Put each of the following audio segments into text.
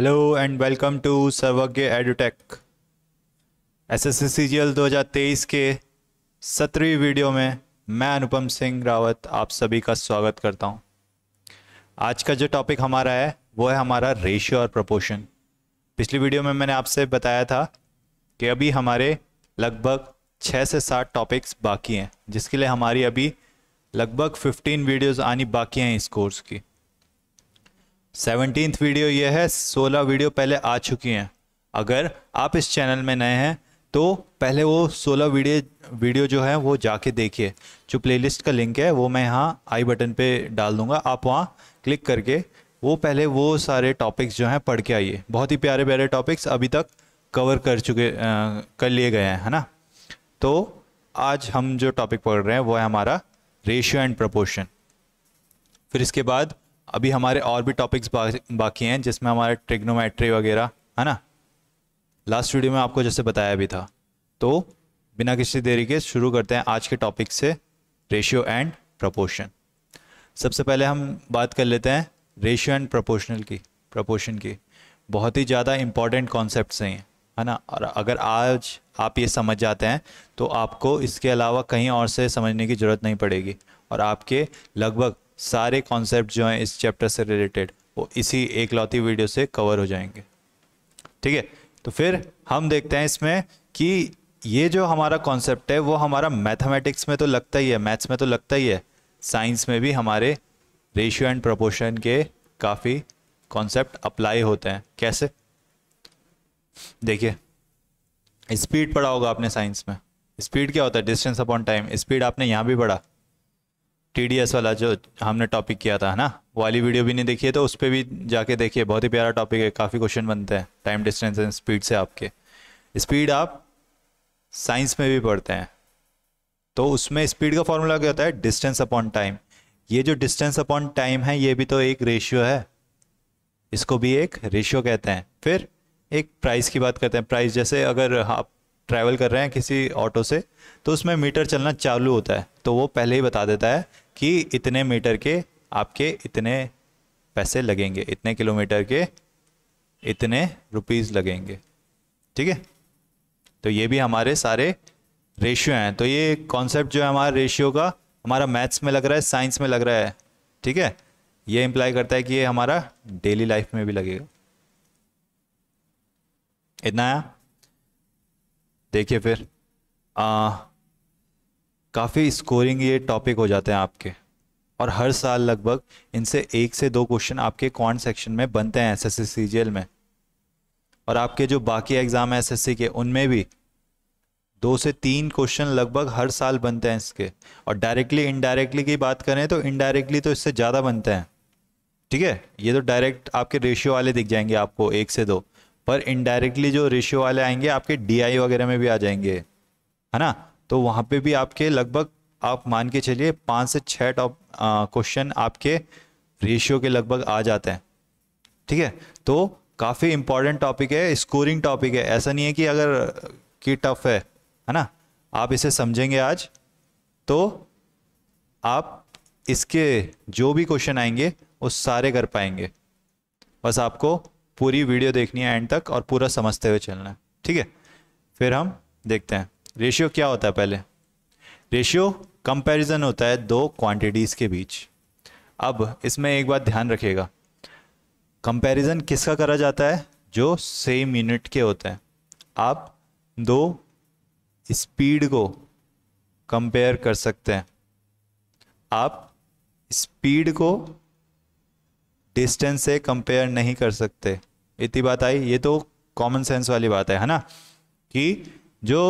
hello and welcome to Sarvagya edutech S S C G L दो हज़ार तेईस के सत्रहवीं वीडियो में मैं अनुपम सिंह रावत आप सभी का स्वागत करता हूं आज का जो टॉपिक हमारा है वो है हमारा रेशियो और प्रोपोर्शन पिछली वीडियो में मैंने आपसे बताया था कि अभी हमारे लगभग छः से सात टॉपिक्स बाकी हैं जिसके लिए हमारी अभी लगभग फिफ्टीन वीडियोज़ आनी बाकी हैं इस कोर्स की सेवनटीन वीडियो ये है सोलह वीडियो पहले आ चुकी हैं अगर आप इस चैनल में नए हैं तो पहले वो सोलह वीडियो वीडियो जो है वो जाके देखिए जो प्लेलिस्ट का लिंक है वो मैं यहाँ आई बटन पे डाल दूँगा आप वहाँ क्लिक करके वो पहले वो सारे टॉपिक्स जो हैं पढ़ के आइए बहुत ही प्यारे प्यारे टॉपिक्स अभी तक कवर कर चुके आ, कर लिए गए हैं है ना तो आज हम जो टॉपिक पढ़ रहे हैं वो है हमारा रेशियो एंड प्रपोर्शन फिर इसके बाद अभी हमारे और भी टॉपिक्स बाकी हैं जिसमें हमारे ट्रिग्नोमेट्री वगैरह है ना लास्ट वीडियो में आपको जैसे बताया भी था तो बिना किसी देरी के शुरू करते हैं आज के टॉपिक से रेशियो एंड प्रपोर्शन सबसे पहले हम बात कर लेते हैं रेशियो एंड प्रपोर्शनल की प्रपोर्शन की बहुत ही ज़्यादा इम्पॉर्टेंट कॉन्सेप्ट हैं है ना और अगर आज आप ये समझ जाते हैं तो आपको इसके अलावा कहीं और से समझने की ज़रूरत नहीं पड़ेगी और आपके लगभग सारे कॉन्सेप्ट जो हैं इस चैप्टर से रिलेटेड वो इसी एक लौती वीडियो से कवर हो जाएंगे ठीक है तो फिर हम देखते हैं इसमें कि ये जो हमारा कॉन्सेप्ट है वो हमारा मैथमेटिक्स में तो लगता ही है मैथ्स में तो लगता ही है साइंस में भी हमारे रेशियो एंड प्रोपोर्शन के काफ़ी कॉन्सेप्ट अप्लाई होते हैं कैसे देखिए स्पीड पढ़ा होगा आपने साइंस में स्पीड क्या होता है डिस्टेंस अपॉन टाइम स्पीड आपने यहाँ भी पढ़ा टीडीएस वाला जो हमने टॉपिक किया था ना वाली वीडियो भी नहीं देखी है तो उस पर भी जाके देखिए बहुत ही प्यारा टॉपिक है काफ़ी क्वेश्चन बनते हैं टाइम डिस्टेंस एंड स्पीड से आपके स्पीड आप साइंस में भी पढ़ते हैं तो उसमें स्पीड का फॉर्मूला क्या होता है डिस्टेंस अपॉन टाइम ये जो डिस्टेंस अपॉन टाइम है ये भी तो एक रेशियो है इसको भी एक रेशियो कहते हैं फिर एक प्राइस की बात करते हैं प्राइस जैसे अगर आप ट्रैवल कर रहे हैं किसी ऑटो से तो उसमें मीटर चलना चालू होता है तो वो पहले ही बता देता है कि इतने मीटर के आपके इतने पैसे लगेंगे इतने किलोमीटर के इतने रुपीस लगेंगे ठीक है तो ये भी हमारे सारे रेशियो हैं तो ये कॉन्सेप्ट जो है हमारा रेशियो का हमारा मैथ्स में लग रहा है साइंस में लग रहा है ठीक है ये इम्प्लाई करता है कि ये हमारा डेली लाइफ में भी लगेगा इतना देखिए फिर आ, काफ़ी स्कोरिंग ये टॉपिक हो जाते हैं आपके और हर साल लगभग इनसे एक से दो क्वेश्चन आपके कॉन्ट सेक्शन में बनते हैं एस एस में और आपके जो बाकी एग्ज़ाम हैं एस के उनमें भी दो से तीन क्वेश्चन लगभग हर साल बनते हैं इसके और डायरेक्टली इनडायरेक्टली की बात करें तो इनडायरेक्टली तो इससे ज़्यादा बनते हैं ठीक है ये तो डायरेक्ट आपके रेशियो वाले दिख जाएंगे आपको एक से दो पर इनडायरेक्टली जो रेशियो वाले आएंगे आपके डी वगैरह में भी आ जाएंगे है ना तो वहाँ पे भी आपके लगभग आप मान के चलिए पाँच से छः टॉप क्वेश्चन आपके रेशियो के लगभग आ जाते हैं ठीक है तो काफ़ी इंपॉर्टेंट टॉपिक है स्कोरिंग टॉपिक है ऐसा नहीं है कि अगर कि टफ है है ना आप इसे समझेंगे आज तो आप इसके जो भी क्वेश्चन आएंगे वो सारे कर पाएंगे बस आपको पूरी वीडियो देखनी है एंड तक और पूरा समझते हुए चलना है ठीक है फिर हम देखते हैं रेशियो क्या होता है पहले रेशियो कंपैरिजन होता है दो क्वांटिटीज़ के बीच अब इसमें एक बात ध्यान रखिएगा कंपैरिजन किसका करा जाता है जो सेम यूनिट के होते हैं आप दो स्पीड को कंपेयर कर सकते हैं आप स्पीड को डिस्टेंस से कंपेयर नहीं कर सकते इतनी बात आई ये तो कॉमन सेंस वाली बात है है ना कि जो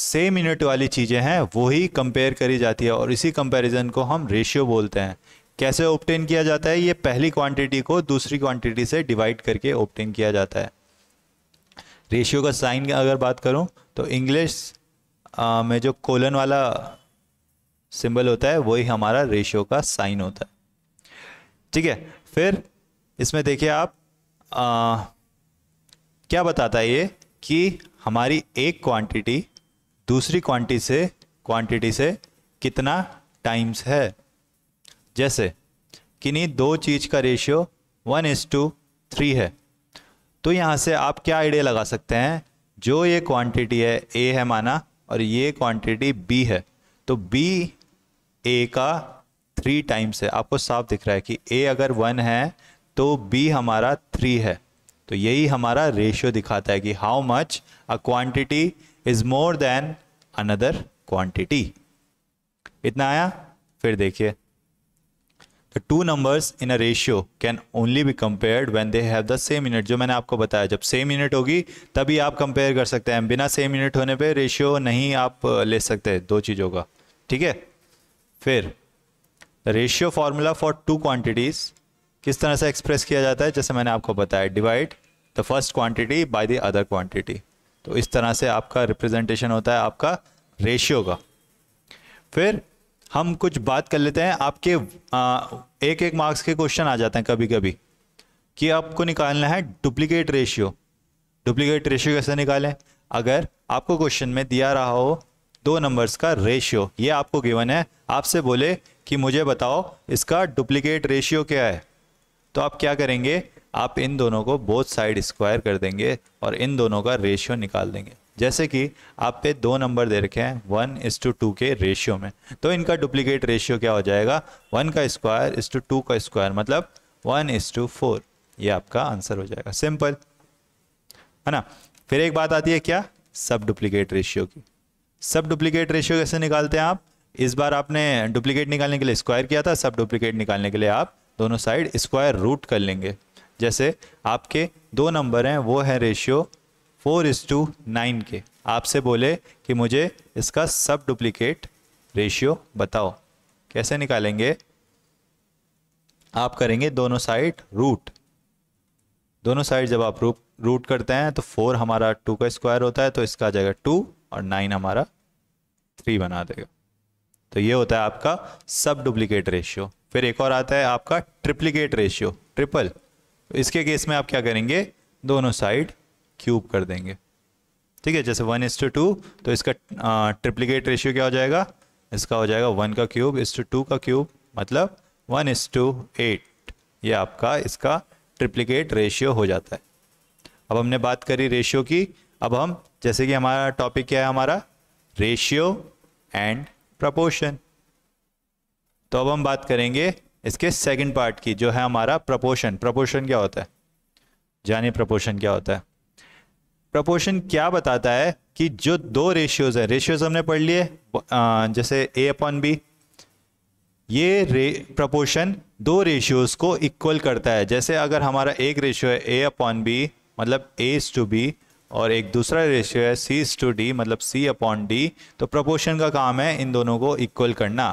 सेम यूनिट वाली चीज़ें हैं वही कंपेयर करी जाती है और इसी कंपैरिजन को हम रेशियो बोलते हैं कैसे ऑप्टेन किया जाता है ये पहली क्वांटिटी को दूसरी क्वांटिटी से डिवाइड करके ऑप्टेन किया जाता है रेशियो का साइन अगर बात करूँ तो इंग्लिश में जो कोलन वाला सिंबल होता है वही हमारा रेशियो का साइन होता है ठीक है फिर इसमें देखिए आप आ, क्या बताता है ये कि हमारी एक क्वांटिटी दूसरी क्वांटिटी से क्वांटिटी से कितना टाइम्स है जैसे किन्हीं दो चीज़ का ratio one is to three है तो यहाँ से आप क्या आइडिया लगा सकते हैं जो ये क्वांटिटी है ए है माना और ये क्वांटिटी बी है तो बी ए का थ्री टाइम्स है आपको साफ दिख रहा है कि ए अगर वन है तो बी हमारा थ्री है तो यही हमारा रेशियो दिखाता है कि how much a quantity is more than another quantity इतना आया फिर देखिए the two numbers in a ratio can only be compared when they have the same unit जो मैंने आपको बताया जब सेम यूनिट होगी तभी आप कंपेयर कर सकते हैं बिना सेम यूनिट होने पे रेशियो नहीं आप ले सकते दो चीज़ों का ठीक है फिर the ratio formula for two quantities किस तरह से एक्सप्रेस किया जाता है जैसे मैंने आपको बताया divide the first quantity by the other quantity तो इस तरह से आपका रिप्रेजेंटेशन होता है आपका रेशियो का फिर हम कुछ बात कर लेते हैं आपके आ, एक एक मार्क्स के क्वेश्चन आ जाते हैं कभी कभी कि आपको निकालना है डुप्लीकेट रेशियो डुप्लीकेट रेशियो कैसे निकालें अगर आपको क्वेश्चन में दिया रहा हो दो नंबर्स का रेशियो ये आपको गिवन है आपसे बोले कि मुझे बताओ इसका डुप्लीकेट रेशियो क्या है तो आप क्या करेंगे आप इन दोनों को बोथ साइड स्क्वायर कर देंगे और इन दोनों का रेशियो निकाल देंगे जैसे कि आप पे दो नंबर दे रखे हैं वन इस टू टू के रेशियो में तो इनका डुप्लीकेट रेशियो क्या हो जाएगा वन का स्क्वायर इस टू टू का स्क्वायर मतलब वन इस टू फोर ये आपका आंसर हो जाएगा सिंपल है ना फिर एक बात आती है क्या सब डुप्लीकेट रेशियो की सब डुप्लीकेट रेशियो कैसे निकालते हैं आप इस बार आपने डुप्लीकेट निकालने के लिए स्क्वायर किया था सब डुप्लीकेट निकालने के लिए आप दोनों साइड स्क्वायर रूट कर लेंगे जैसे आपके दो नंबर हैं वो है ratio four is to nine के आपसे बोले कि मुझे इसका सब डुप्लीकेट रेशियो बताओ कैसे निकालेंगे आप करेंगे दोनों साइड रूट दोनों साइड जब आप रूट रूट करते हैं तो फोर हमारा टू का स्क्वायर होता है तो इसका आ जाएगा टू और नाइन हमारा थ्री बना देगा तो ये होता है आपका सब डुप्लीकेट रेशियो फिर एक और आता है आपका ट्रिप्लीकेट रेशियो ट्रिपल इसके केस में आप क्या करेंगे दोनों साइड क्यूब कर देंगे ठीक है जैसे वन इज टू टू तो इसका ट्रिप्लीकेट रेशियो क्या हो जाएगा इसका हो जाएगा वन का क्यूब इस टू टू का क्यूब मतलब वन इस टू एट ये आपका इसका ट्रिप्लीकेट रेशियो हो जाता है अब हमने बात करी रेशियो की अब हम जैसे कि हमारा टॉपिक क्या है हमारा रेशियो एंड प्रपोर्शन तो अब हम बात करेंगे इसके सेकंड पार्ट की जो है हमारा प्रपोशन प्रपोशन क्या होता है जानिए प्रपोशन क्या होता है प्रपोशन क्या बताता है कि जो दो रेशियोज है रेशियोज हमने पढ़ लिए जैसे ए अपॉन बी ये रे प्रपोशन दो रेशियोज को इक्वल करता है जैसे अगर हमारा एक रेशियो है ए अपॉन बी मतलब ए इज टू बी और एक दूसरा रेशियो है सी इज टू डी मतलब सी अपॉन डी तो प्रपोशन का काम है इन दोनों को इक्वल करना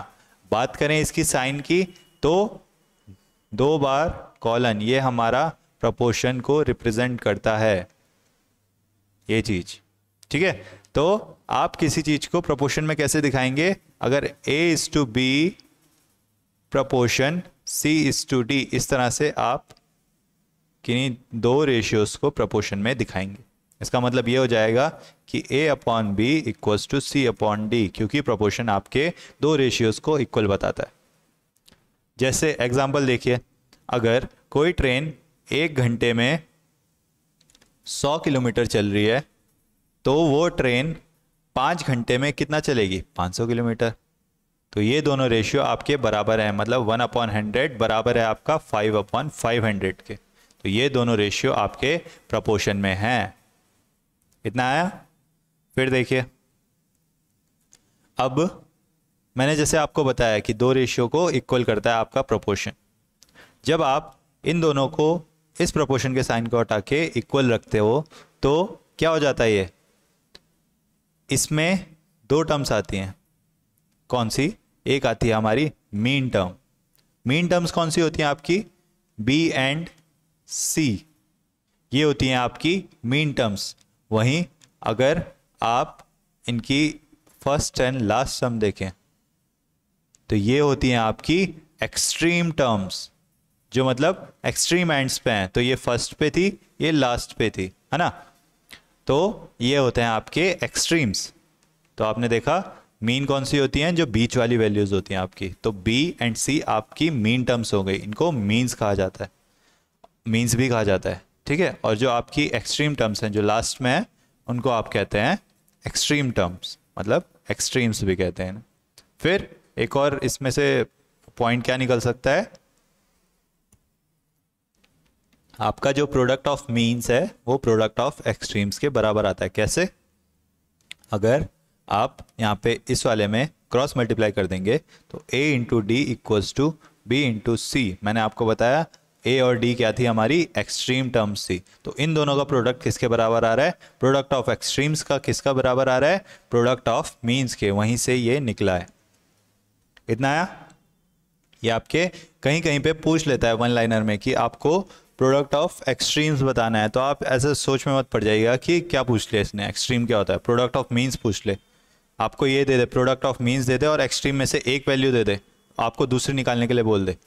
बात करें इसकी साइन की तो दो बार कॉलन ये हमारा प्रपोर्शन को रिप्रेजेंट करता है ये चीज ठीक है तो आप किसी चीज को प्रपोर्शन में कैसे दिखाएंगे अगर A is to B proportion C is to D इस तरह से आप किन्हीं दो रेशियोज को प्रपोर्शन में दिखाएंगे इसका मतलब ये हो जाएगा कि A upon B equal to C upon D क्योंकि प्रपोर्शन आपके दो रेशियोज को इक्वल बताता है जैसे एग्जाम्पल देखिए अगर कोई ट्रेन एक घंटे में सौ किलोमीटर चल रही है तो वो ट्रेन पाँच घंटे में कितना चलेगी पाँच सौ किलोमीटर तो ये दोनों रेशियो आपके बराबर है मतलब वन अपॉन हंड्रेड बराबर है आपका फाइव अपॉन फाइव हंड्रेड के तो ये दोनों रेशियो आपके प्रपोर्शन में हैं इतना आया फिर देखिए अब मैंने जैसे आपको बताया कि दो रेशियो को इक्वल करता है आपका प्रोपोर्शन जब आप इन दोनों को इस प्रोपोर्शन के साइन को हटा के इक्वल रखते हो तो क्या हो जाता है ये इसमें दो टर्म्स आती हैं कौन सी एक आती है हमारी मीन टर्म मीन टर्म्स कौन सी होती हैं आपकी बी एंड सी ये होती हैं आपकी मीन टर्म्स वहीं अगर आप इनकी फर्स्ट एंड लास्ट टर्म देखें तो ये होती हैं आपकी एक्सट्रीम टर्म्स जो मतलब एक्सट्रीम एंड्स पे हैं तो ये फर्स्ट पे थी ये लास्ट पे थी है ना तो ये होते हैं आपके एक्सट्रीम्स तो आपने देखा मीन कौन सी होती हैं जो बीच वाली वैल्यूज होती हैं आपकी तो बी एंड सी आपकी मीन टर्म्स हो गई इनको मीन्स कहा जाता है मीन्स भी कहा जाता है ठीक है और जो आपकी एक्सट्रीम टर्म्स हैं जो लास्ट में है उनको आप कहते हैं एक्सट्रीम टर्म्स मतलब एक्सट्रीम्स भी कहते हैं फिर एक और इसमें से पॉइंट क्या निकल सकता है आपका जो प्रोडक्ट ऑफ मीन्स है वो प्रोडक्ट ऑफ एक्सट्रीम्स के बराबर आता है कैसे अगर आप यहाँ पे इस वाले में क्रॉस मल्टीप्लाई कर देंगे तो a into D equals to B into C मैंने आपको बताया ए और डी क्या थी हमारी एक्सट्रीम टर्म्स थी तो इन दोनों का प्रोडक्ट किसके बराबर आ रहा है प्रोडक्ट ऑफ एक्सट्रीम्स का किसका बराबर आ रहा है प्रोडक्ट ऑफ मीन्स के वहीं से ये निकला है इतना आया ये आपके कहीं कहीं पे पूछ लेता है वन लाइनर में कि आपको प्रोडक्ट ऑफ एक्सट्रीम्स बताना है तो आप ऐसे सोच में मत पड़ जाइएगा कि क्या पूछ लिया इसने एक्सट्रीम क्या होता है प्रोडक्ट ऑफ मीन्स पूछ ले आपको ये दे दे प्रोडक्ट ऑफ मीन्स दे दे और एक्सट्रीम में से एक वैल्यू दे दे आपको दूसरी निकालने के लिए बोल दे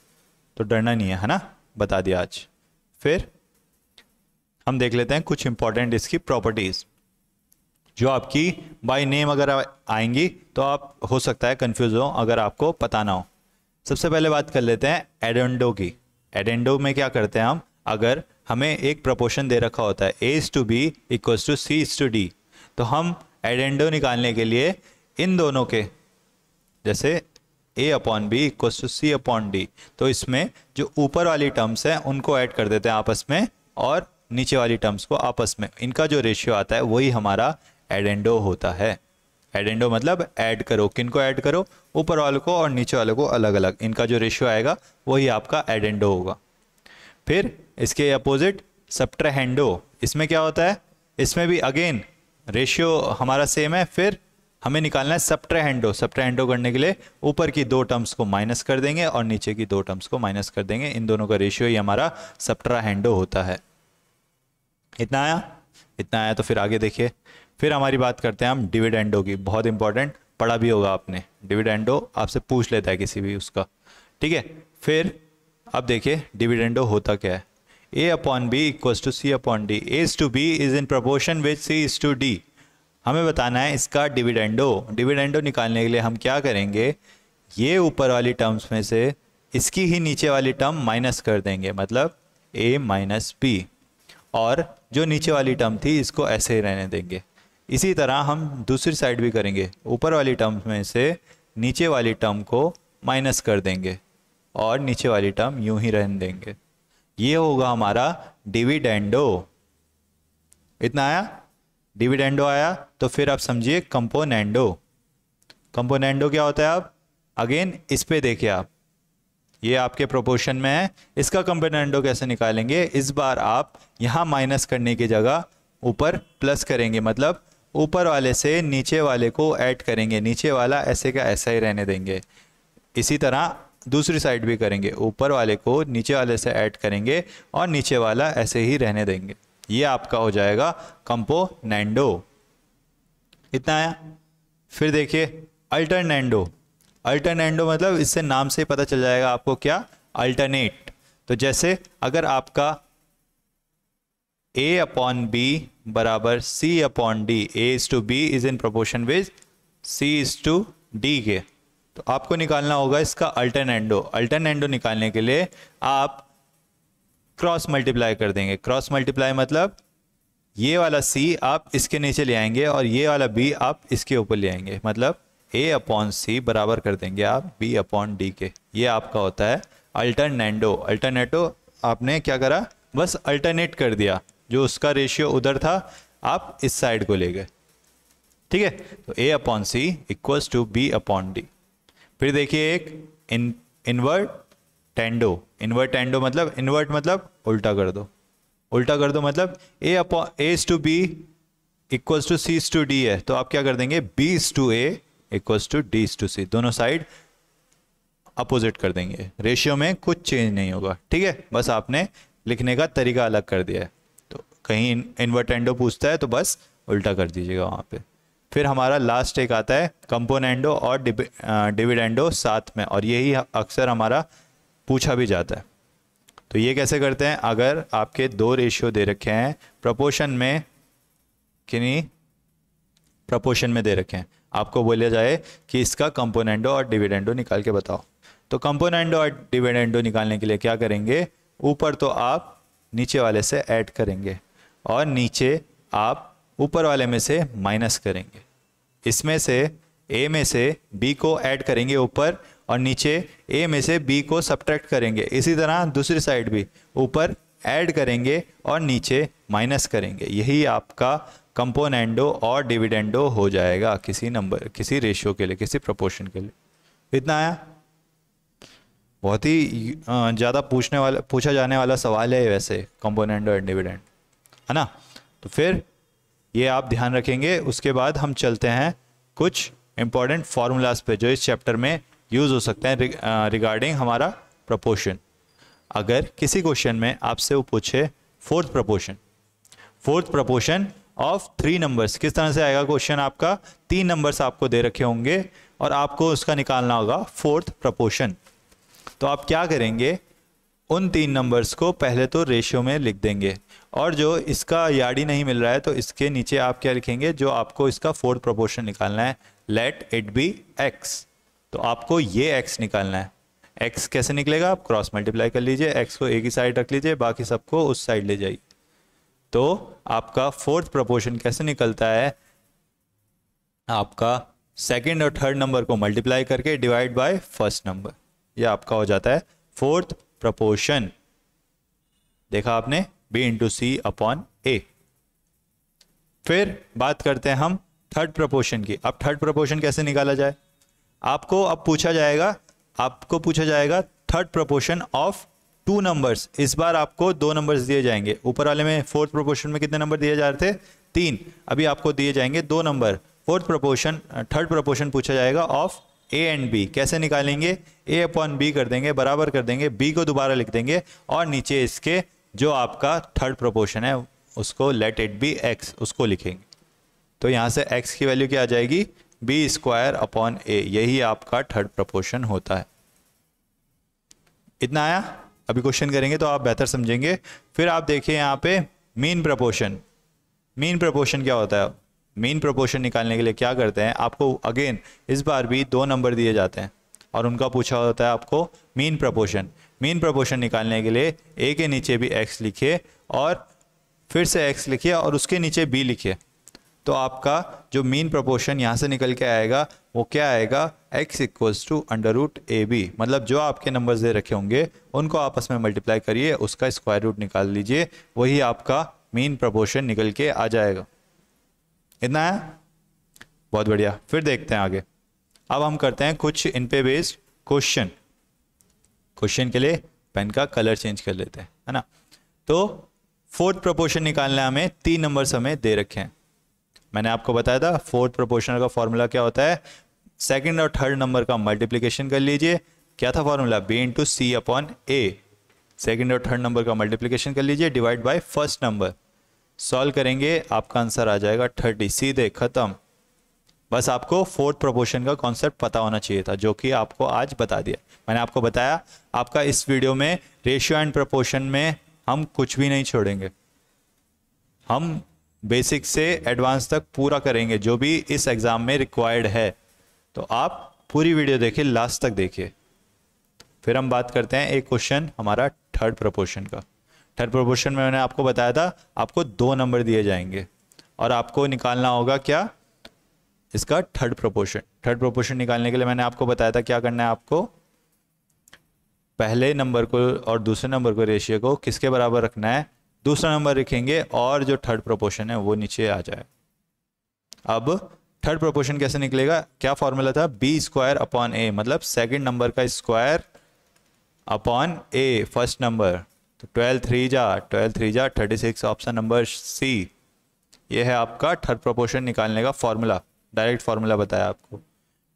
तो डरना नहीं है है ना बता दिया आज फिर हम देख लेते हैं कुछ इंपॉर्टेंट इसकी प्रॉपर्टीज़ जो आपकी बाई नेम अगर आएंगी तो आप हो सकता है कन्फ्यूज़ हो अगर आपको पता ना हो सबसे पहले बात कर लेते हैं एडेंडो की एडेंडो में क्या करते हैं हम अगर हमें एक प्रपोर्शन दे रखा होता है A is to B equals to C is to D तो हम एडेंडो निकालने के लिए इन दोनों के जैसे A upon B equals to C upon D तो इसमें जो ऊपर वाली टर्म्स हैं उनको ऐड कर देते हैं आपस में और नीचे वाली टर्म्स को आपस में इनका जो रेशियो आता है वही हमारा एडेंडो होता है एडेंडो मतलब ऐड करो किन को ऐड करो ऊपर वाले को और नीचे वाले को अलग अलग इनका जो रेशियो आएगा वही आपका एडेंडो होगा फिर इसके अपोजिट सप्ट्रहेंडो इसमें क्या होता है इसमें भी अगेन रेशियो हमारा सेम है फिर हमें निकालना है सप्ट्रहेंडो सप्ट्रहेंडो करने के लिए ऊपर की दो टर्म्स को माइनस कर देंगे और नीचे की दो टर्म्स को माइनस कर देंगे इन दोनों का रेशियो ही हमारा सप्ट्रहेंडो होता है इतना आया इतना आया तो फिर आगे देखिए फिर हमारी बात करते हैं हम डिविडेंडो की बहुत इंपॉर्टेंट पढ़ा भी होगा आपने डिविडेंडो आपसे पूछ लेता है किसी भी उसका ठीक है फिर अब देखिए डिविडेंडो होता क्या है A upon B equal to C upon D as to B is in proportion with C is to D हमें बताना है इसका डिविडेंडो डिविडेंडो निकालने के लिए हम क्या करेंगे ये ऊपर वाली टर्म्स में से इसकी ही नीचे वाली टर्म माइनस कर देंगे मतलब ए माइनस बी और जो नीचे वाली टर्म थी इसको ऐसे ही रहने देंगे इसी तरह हम दूसरी साइड भी करेंगे ऊपर वाली टर्म में से नीचे वाली टर्म को माइनस कर देंगे और नीचे वाली टर्म यूं ही रहने देंगे ये होगा हमारा डिविडेंडो इतना आया डिविडेंडो आया तो फिर आप समझिए कंपोनेंडो कंपोनेंडो क्या होता है आप अगेन इस पे देखिए आप ये आपके प्रोपोर्शन में है इसका कंपोनेंडो कैसे निकालेंगे इस बार आप यहाँ माइनस करने की जगह ऊपर प्लस करेंगे मतलब ऊपर वाले से नीचे वाले को ऐड करेंगे नीचे वाला ऐसे का ऐसा ही रहने देंगे इसी तरह दूसरी साइड भी करेंगे ऊपर वाले को नीचे वाले से ऐड करेंगे और नीचे वाला ऐसे ही रहने देंगे ये आपका हो जाएगा कंपोनेंडो इतना आया फिर देखिए अल्टरनेंडो अल्टरनेंडो मतलब इससे नाम से पता चल जाएगा आपको क्या अल्टरनेट तो जैसे अगर आपका ए अपॉन बी बराबर C upon D A is to B is in proportion with C is to D के तो आपको निकालना होगा इसका अल्टरनेंडो अल्टरनेंडो निकालने के लिए आप क्रॉस मल्टीप्लाई कर देंगे क्रॉस मल्टीप्लाई मतलब ये वाला सी आप इसके नीचे ले आएंगे और ये वाला बी आप इसके ऊपर ले आएंगे मतलब ए अपॉन सी बराबर कर देंगे आप बी अपॉन डी के ये आपका होता है अल्टरनेंडो अल्टरनेटो आपने क्या करा बस अल्टरनेट कर दिया जो उसका रेशियो उधर था आप इस साइड को ले गए ठीक है तो A upon C equals to B upon D फिर देखिए एक इन इन्वर्ट टेंडो इनवर्ट टेंडो मतलब इनवर्ट मतलब उल्टा कर दो उल्टा कर दो मतलब A upon A to B equals to C to D है तो आप क्या कर देंगे B to A equals to D to C दोनों साइड अपोजिट कर देंगे रेशियो में कुछ चेंज नहीं होगा ठीक है बस आपने लिखने का तरीका अलग कर दिया है कहीं इन्वर्टेंडो पूछता है तो बस उल्टा कर दीजिएगा वहाँ पे फिर हमारा लास्ट एक आता है कंपोनेंडो और डिविडेंडो साथ में और यही अक्सर हमारा पूछा भी जाता है तो ये कैसे करते हैं अगर आपके दो रेशियो दे रखे हैं प्रपोशन में कि नहीं प्रपोशन में दे रखे हैं आपको बोला जाए कि इसका कंपोनेंडो और डिविडेंडो निकाल के बताओ तो कंपोनेंडो और डिविडेंडो निकालने के लिए क्या करेंगे ऊपर तो आप नीचे वाले से ऐड करेंगे और नीचे आप ऊपर वाले में से माइनस करेंगे इसमें से ए में से बी को ऐड करेंगे ऊपर और नीचे ए में से बी को सब्ट्रैक्ट करेंगे इसी तरह दूसरी साइड भी ऊपर ऐड करेंगे और नीचे माइनस करेंगे यही आपका कंपोनेंडो और डिविडेंडो हो जाएगा किसी नंबर किसी रेशियो के लिए किसी प्रपोर्शन के लिए इतना आया बहुत ही ज़्यादा पूछने वाला पूछा जाने वाला सवाल है वैसे कंपोनेंडो एंड डिविडेंड है ना तो फिर ये आप ध्यान रखेंगे उसके बाद हम चलते हैं कुछ इंपॉर्टेंट फार्मूलाज पे जो इस चैप्टर में यूज़ हो सकते हैं रिगार्डिंग हमारा प्रपोशन अगर किसी क्वेश्चन में आपसे वो पूछे fourth proportion fourth proportion of three numbers किस तरह से आएगा क्वेश्चन आपका तीन नंबर्स आपको दे रखे होंगे और आपको उसका निकालना होगा फोर्थ प्रपोशन तो आप क्या करेंगे उन तीन नंबर्स को पहले तो रेशियो में लिख देंगे और जो इसका यार्डी नहीं मिल रहा है तो इसके नीचे आप क्या लिखेंगे जो आपको इसका फोर्थ प्रोपोर्शन निकालना है लेट इट बी एक्स तो आपको ये एक्स निकालना है एक्स कैसे निकलेगा आप क्रॉस मल्टीप्लाई कर लीजिए एक्स को एक ही साइड रख लीजिए बाकी सबको उस साइड ले जाइए तो आपका फोर्थ प्रपोर्शन कैसे निकलता है आपका सेकेंड और थर्ड नंबर को मल्टीप्लाई करके डिवाइड बाय फर्स्ट नंबर ये आपका हो जाता है फोर्थ प्रपोर्शन देखा आपने B into C upon A फिर बात करते हैं हम थर्ड प्रपोर्शन की अब थर्ड प्रपोर्शन कैसे निकाला जाए आपको अब पूछा जाएगा आपको पूछा जाएगा third proportion of two numbers इस बार आपको दो नंबर्स दिए जाएंगे ऊपर वाले में फोर्थ प्रपोर्शन में कितने नंबर दिए जा रहे थे तीन अभी आपको दिए जाएंगे दो number fourth proportion third proportion पूछा जाएगा ऑफ ए एंड बी कैसे निकालेंगे ए अपॉन बी कर देंगे बराबर कर देंगे बी को दोबारा लिख देंगे और नीचे इसके जो आपका थर्ड प्रोपोर्शन है उसको लेट इट बी एक्स उसको लिखेंगे तो यहाँ से एक्स की वैल्यू क्या आ जाएगी बी स्क्वायर अपॉन ए यही आपका थर्ड प्रपोर्शन होता है इतना आया अभी क्वेश्चन करेंगे तो आप बेहतर समझेंगे फिर आप देखिए यहाँ पे मीन प्रपोर्शन मीन प्रपोर्शन क्या होता है मेन प्रोपोर्शन निकालने के लिए क्या करते हैं आपको अगेन इस बार भी दो नंबर दिए जाते हैं और उनका पूछा होता है आपको मेन प्रोपोर्शन मेन प्रोपोर्शन निकालने के लिए ए के नीचे भी एक्स लिखिए और फिर से एक्स लिखिए और उसके नीचे बी लिखिए तो आपका जो मेन प्रोपोर्शन यहाँ से निकल के आएगा वो क्या आएगा X equals to under root A B मतलब जो आपके नंबर्स दे रखे होंगे उनको आपस में मल्टीप्लाई करिए उसका स्क्वायर रूट निकाल लीजिए वही आपका मेन प्रोपोर्शन निकल के आ जाएगा इतना है बहुत बढ़िया फिर देखते हैं आगे अब हम करते हैं कुछ इन पे बेस्ड क्वेश्चन क्वेश्चन के लिए पेन का कलर चेंज कर लेते हैं है ना तो फोर्थ प्रपोर्शन निकालना हमें तीन नंबर समय दे रखे हैं मैंने आपको बताया था फोर्थ प्रपोर्शन का फॉर्मूला क्या होता है सेकेंड और थर्ड नंबर का मल्टीप्लीकेशन कर लीजिए क्या था formula B into C upon A second और थर्ड नंबर का मल्टीप्लीकेशन कर लीजिए divide by first number solve करेंगे आपका आंसर आ जाएगा थर्टी सीधे ख़त्म बस आपको फोर्थ प्रोपोर्शन का कॉन्सेप्ट पता होना चाहिए था जो कि आपको आज बता दिया मैंने आपको बताया आपका इस वीडियो में रेशियो एंड प्रोपोर्शन में हम कुछ भी नहीं छोड़ेंगे हम बेसिक से एडवांस तक पूरा करेंगे जो भी इस एग्ज़ाम में रिक्वायर्ड है तो आप पूरी वीडियो देखिए लास्ट तक देखिए फिर हम बात करते हैं एक क्वेश्चन हमारा थर्ड प्रपोर्शन का थर्ड प्रोपोर्शन में मैंने आपको बताया था आपको दो नंबर दिए जाएंगे और आपको निकालना होगा क्या इसका थर्ड प्रोपोर्शन थर्ड प्रोपोर्शन निकालने के लिए मैंने आपको बताया था क्या करना है आपको पहले नंबर को और दूसरे नंबर को रेशियो को किसके बराबर रखना है दूसरा नंबर रखेंगे और जो थर्ड प्रोपोर्शन है वो नीचे आ जाए अब थर्ड प्रोपोर्शन कैसे निकलेगा क्या फॉर्मूला था बी स्क्वायर अपॉन ए मतलब सेकंड नंबर का square upon a first number तो ट्वेल्व थ्री जा ट्वेल्व थ्री जा thirty six option number c ये है आपका थर्ड प्रोपोर्शन निकालने का फॉर्मूला डायरेक्ट फार्मूला बताया आपको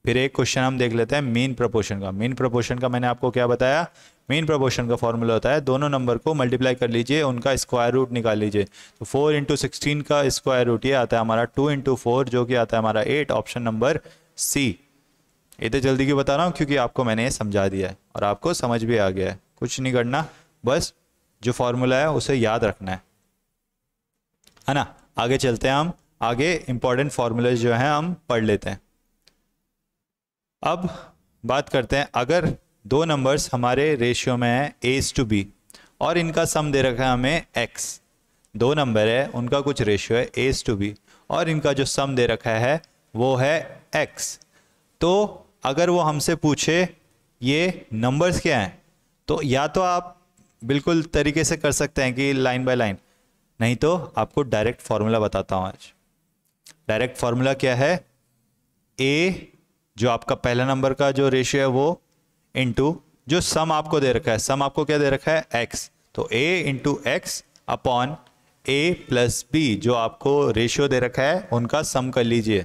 फिर एक क्वेश्चन हम देख लेते हैं मीन प्रपोर्शन का मीन प्रपोर्शन का मैंने आपको क्या बताया मीन प्रोपोर्शन का फॉर्मूला होता है दोनों नंबर को मल्टीप्लाई कर लीजिए उनका स्क्वायर रूट निकाल लीजिए तो फोर इंटू सिक्सटीन का स्क्वायर रूट ये आता है हमारा टू इंटू फोर जो कि आता है हमारा एट ऑप्शन नंबर सी इतने जल्दी की बता रहा हूँ क्योंकि आपको मैंने ये समझा दिया है और आपको समझ भी आ गया है कुछ नहीं करना बस जो फॉर्मूला है उसे याद रखना है है ना आगे चलते हैं हम आगे इंपॉर्टेंट फार्मूले जो है हम पढ़ लेते हैं अब बात करते हैं अगर दो नंबर्स हमारे रेशियो में है एज टू बी और इनका सम दे रखा है हमें एक्स दो नंबर है उनका कुछ रेशियो है एज टू बी और इनका जो सम दे रखा है वो है एक्स तो अगर वो हमसे पूछे ये नंबर्स क्या हैं तो या तो आप बिल्कुल तरीके से कर सकते हैं कि लाइन बाय लाइन नहीं तो आपको डायरेक्ट फार्मूला बताता हूं आज डायरेक्ट फार्मूला क्या है ए जो आपका पहला नंबर का जो रेशियो है वो इंटू जो सम आपको दे रखा है सम आपको क्या दे रखा है एक्स तो a into x upon a plus b जो आपको रेशियो दे रखा है उनका सम कर लीजिए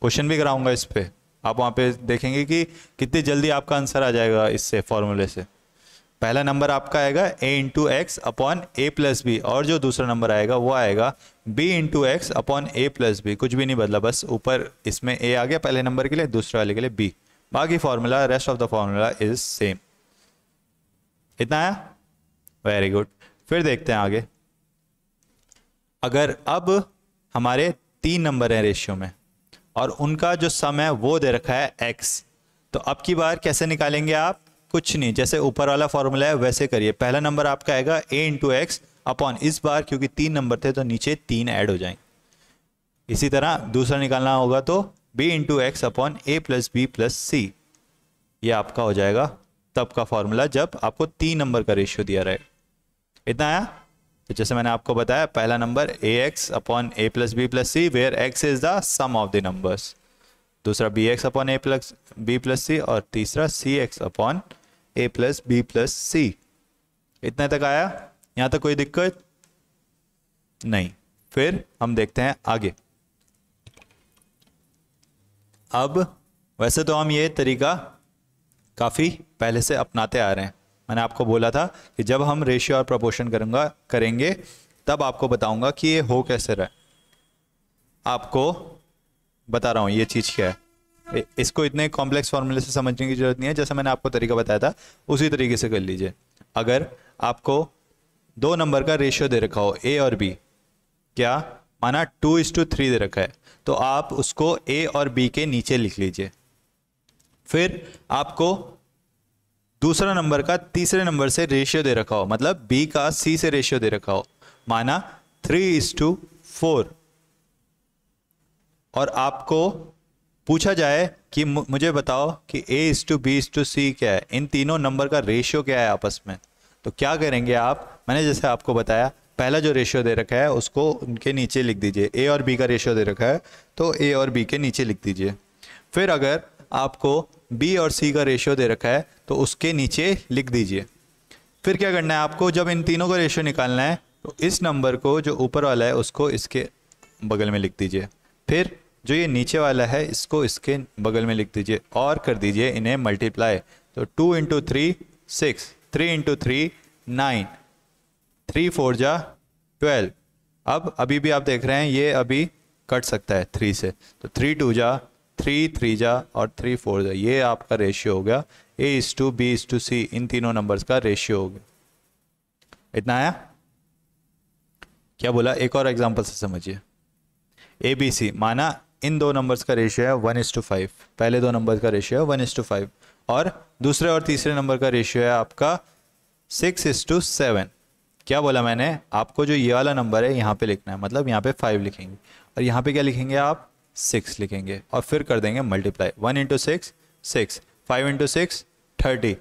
क्वेश्चन भी कराऊंगा इस पर आप वहाँ पे देखेंगे कि कितनी जल्दी आपका आंसर आ जाएगा इससे फॉर्मूले से पहला नंबर आपका आएगा a into x upon a plus b और जो दूसरा नंबर आएगा वो आएगा b into x upon a plus b कुछ भी नहीं बदला बस ऊपर इसमें ए आ गया पहले नंबर के लिए दूसरे वाले के लिए बी बाकी formula rest of the formula is same इतना आया वेरी गुड फिर देखते हैं आगे अगर अब हमारे तीन नंबर हैं रेशियो में और उनका जो सम है वो दे रखा है एक्स तो अब की बार कैसे निकालेंगे आप कुछ नहीं जैसे ऊपर वाला फॉर्मूला है वैसे करिए पहला नंबर आपका आएगा ए इंटू एक्स अपॉन इस बार क्योंकि तीन नंबर थे तो नीचे तीन ऐड हो जाएंगे इसी तरह दूसरा निकालना होगा तो b into x upon a plus b plus c ये आपका हो जाएगा तब का फॉर्मूला जब आपको तीन नंबर का रेशियो दिया रहे इतना आया तो जैसे मैंने आपको बताया पहला number a x upon a plus b plus c where x is the sum of the numbers दूसरा b x upon a plus b plus c और तीसरा c x upon a plus b plus c इतने तक आया यहाँ तक कोई दिक्कत नहीं फिर हम देखते हैं आगे अब वैसे तो हम ये तरीका काफ़ी पहले से अपनाते आ रहे हैं मैंने आपको बोला था कि जब हम रेशियो और प्रपोर्शन करूँगा करेंगे तब आपको बताऊँगा कि ये हो कैसे रहा है आपको बता रहा हूँ ये चीज़ क्या है इसको इतने कॉम्प्लेक्स फॉर्मूले से समझने की जरूरत नहीं है जैसा मैंने आपको तरीका बताया था उसी तरीके से कर लीजिए अगर आपको दो नंबर का रेशियो दे रखा हो ए और बी क्या माना टू इज टू थ्री दे रखा है तो आप उसको ए और बी के नीचे लिख लीजिए फिर आपको दूसरा नंबर का तीसरे नंबर से रेशियो दे रखा हो मतलब बी का सी से रेशियो दे रखा हो माना थ्री इज टू फोर और आपको पूछा जाए कि मुझे बताओ कि a is to B is to c क्या है इन तीनों नंबर का रेशियो क्या है आपस में तो क्या करेंगे आप मैंने जैसे आपको बताया पहला जो रेशियो दे रखा है उसको उनके नीचे लिख दीजिए ए और बी का रेशियो दे रखा है तो ए और बी के नीचे लिख दीजिए फिर अगर आपको बी और सी का रेशियो दे रखा है तो उसके नीचे लिख दीजिए फिर क्या करना है आपको जब इन तीनों का रेशियो निकालना है तो इस नंबर को जो ऊपर वाला है उसको इसके बगल में लिख दीजिए फिर जो ये नीचे वाला है इसको इसके बगल में लिख दीजिए और कर दीजिए इन्हें मल्टीप्लाई तो two into three six three into three nine three four जा ट्वेल्व अब अभी भी आप देख रहे हैं ये अभी कट सकता है थ्री से तो थ्री टू जा थ्री थ्री जा और थ्री फोर जा ये आपका रेशियो हो गया a is to b is to c इन तीनों नंबर्स का रेशियो हो गया इतना आया क्या बोला एक और एग्जांपल से समझिए ए बी सी माना इन दो नंबर्स का रेशियो है वन इज टू फाइव पहले दो नंबर का रेशियो है वन इज टू फाइव और दूसरे और तीसरे नंबर का रेशियो है आपका सिक्स इज टू सेवन क्या बोला मैंने आपको जो ये वाला नंबर है यहाँ पे लिखना है मतलब यहाँ पे फाइव लिखेंगे और यहाँ पे क्या लिखेंगे आप सिक्स लिखेंगे और फिर कर देंगे multiply one into six six five into six thirty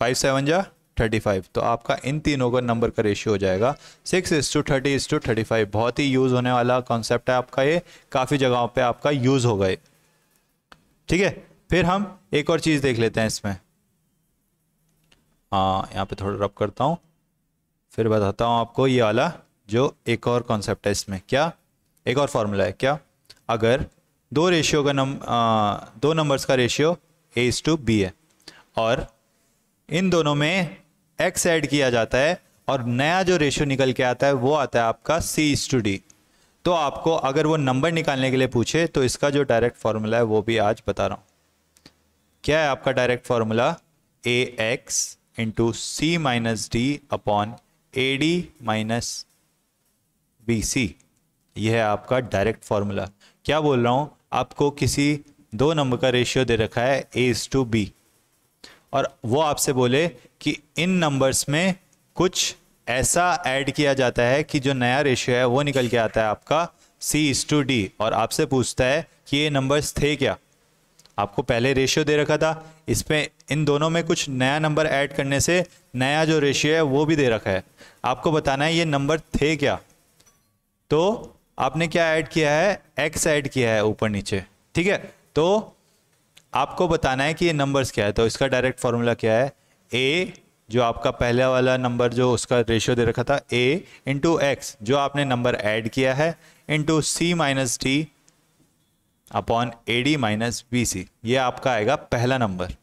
five seven जा 35 तो आपका इन तीनों का नंबर का रेशियो हो जाएगा six is to thirty is to thirty five बहुत ही यूज़ होने वाला कॉन्सेप्ट है आपका ये काफ़ी जगहों पे आपका यूज़ हो गए ठीक है फिर हम एक और चीज़ देख लेते हैं इसमें हाँ यहाँ पे थोड़ा रब करता हूँ फिर बताता हूँ आपको ये वाला जो एक और कॉन्सेप्ट है इसमें क्या एक और फार्मूला है क्या अगर दो रेशियो का नम आ, दो नंबर्स का ratio a is to b है और इन दोनों में एक्स ऐड किया जाता है और नया जो रेशियो निकल के आता है वो आता है आपका सी इस टू डी तो आपको अगर वो नंबर निकालने के लिए पूछे तो इसका जो डायरेक्ट फार्मूला है वो भी आज बता रहा हूँ क्या है आपका direct formula a x into c minus d upon A D minus B c यह है आपका डायरेक्ट फार्मूला क्या बोल रहा हूँ आपको किसी दो नंबर का रेशियो दे रखा है ए इस टू बी और वो आपसे बोले कि इन नंबर्स में कुछ ऐसा ऐड किया जाता है कि जो नया रेशियो है वो निकल के आता है आपका सी इज टू डी और आपसे पूछता है कि ये नंबर्स थे क्या आपको पहले रेशियो दे रखा था इसमें इन दोनों में कुछ नया नंबर ऐड करने से नया जो रेशियो है वो भी दे रखा है आपको बताना है ये नंबर थे क्या तो आपने क्या ऐड किया है एक्स ऐड किया है ऊपर नीचे ठीक है तो आपको बताना है कि ये नंबर्स क्या है तो इसका डायरेक्ट फार्मूला क्या है ए जो आपका पहला वाला नंबर जो उसका रेशियो दे रखा था ए इंटू एक्स जो आपने नंबर ऐड किया है into c minus d upon A D minus B c ये आपका आएगा पहला नंबर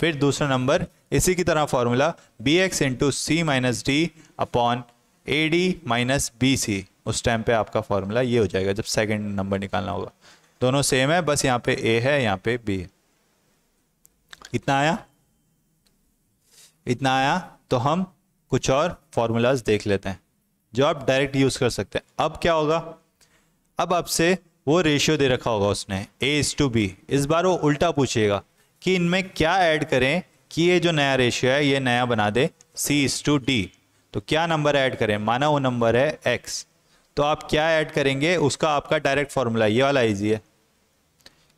फिर दूसरा नंबर इसी की तरह formula b x into c minus d upon A D minus B c उस टाइम पे आपका फार्मूला ये हो जाएगा जब सेकंड नंबर निकालना होगा दोनों सेम है बस यहाँ पे ए है यहाँ पे बी है इतना आया इतना आया तो हम कुछ और फॉर्मूलाज देख लेते हैं जो आप डायरेक्ट यूज़ कर सकते हैं अब क्या होगा अब आपसे वो रेशियो दे रखा होगा उसने ए इज़ टू बी इस बार वो उल्टा पूछेगा कि इनमें क्या ऐड करें कि ये जो नया रेशियो है ये नया बना दे सी इज़ टू डी तो क्या नंबर ऐड करें माना वो नंबर है एक्स तो आप क्या ऐड करेंगे उसका आपका डायरेक्ट फार्मूला ये वाला इजी है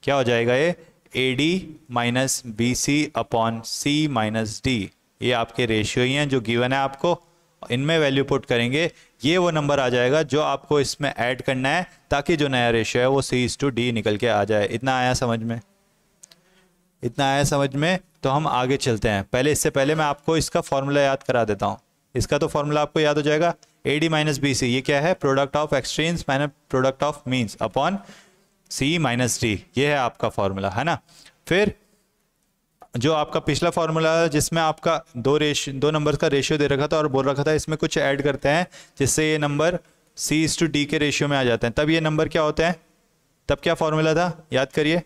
क्या हो जाएगा ये a D minus B c upon c minus d ये आपके रेशियो ही हैं जो गिवन है आपको इनमें वैल्यू पुट करेंगे ये वो नंबर आ जाएगा जो आपको इसमें ऐड करना है ताकि जो नया रेशियो है वो सी टू डी निकल के आ जाए इतना आया समझ में इतना आया समझ में तो हम आगे चलते हैं पहले इससे पहले मैं आपको इसका फॉर्मूला याद करा देता हूँ इसका तो फॉर्मूला आपको याद हो जाएगा a D minus B c ये क्या है product of exchange minus product of means upon c minus d ये है आपका फॉर्मूला है ना फिर जो आपका पिछला फार्मूला जिसमें आपका दो रेश दो नंबर का रेशियो दे रखा था और बोल रखा था इसमें कुछ ऐड करते हैं जिससे ये नंबर सी इस टू डी के रेशियो में आ जाते हैं तब ये नंबर क्या होते हैं तब क्या फार्मूला था याद करिए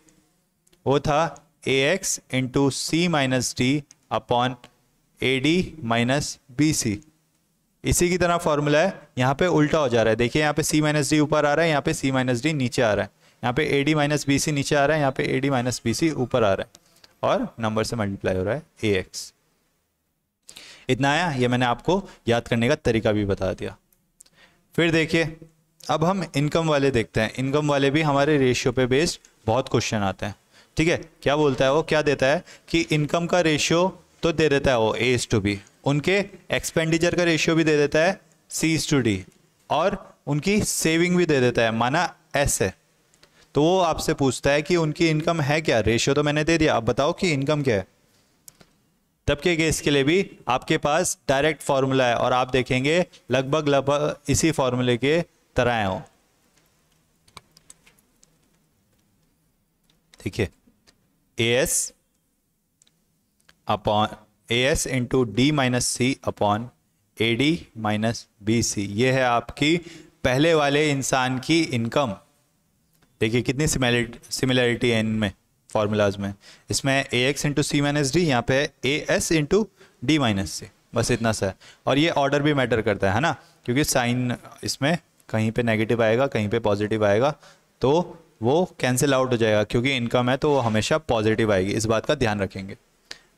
वो था a x into c minus d upon A D minus B c इसी की तरह फार्मूला है यहाँ पे उल्टा हो जा रहा है देखिए यहाँ पे सी माइनस डी ऊपर आ रहा है यहाँ पे सी माइनस डी नीचे आ रहा है यहाँ पे a D minus B c नीचे आ रहा है यहाँ पे a D minus B c ऊपर आ रहा है और नंबर से मल्टीप्लाई हो रहा है ए एक्स इतना आया ये मैंने आपको याद करने का तरीका भी बता दिया फिर देखिए अब हम इनकम वाले देखते हैं इनकम वाले भी हमारे रेशियो पे बेस्ड बहुत क्वेश्चन आते हैं ठीक है क्या बोलता है वो क्या देता है कि इनकम का रेशियो तो दे देता है वो एज टू बी उनके एक्सपेंडिचर का रेशियो भी दे देता है सी टू डी और उनकी सेविंग भी दे देता है माना एस है तो वो आपसे पूछता है कि उनकी इनकम है क्या रेशियो तो मैंने दे दिया आप बताओ कि इनकम क्या है तब के केस के लिए भी आपके पास डायरेक्ट फार्मूला है और आप देखेंगे लगभग लगभग इसी फॉर्मूले के तरह हो ठीक है a s upon a s into d minus C upon A D minus B c ये है आपकी पहले वाले इंसान की इनकम देखिए कितनी सिमिलरिटी है इनमें फार्मूलाज में इसमें a x into c minus d यहाँ पे a s into d minus c बस इतना सा है और ये ऑर्डर भी मैटर करता है ना क्योंकि साइन इसमें कहीं पे नेगेटिव आएगा कहीं पे पॉजिटिव आएगा तो वो कैंसिल आउट हो जाएगा क्योंकि इनकम है तो वो हमेशा पॉजिटिव आएगी इस बात का ध्यान रखेंगे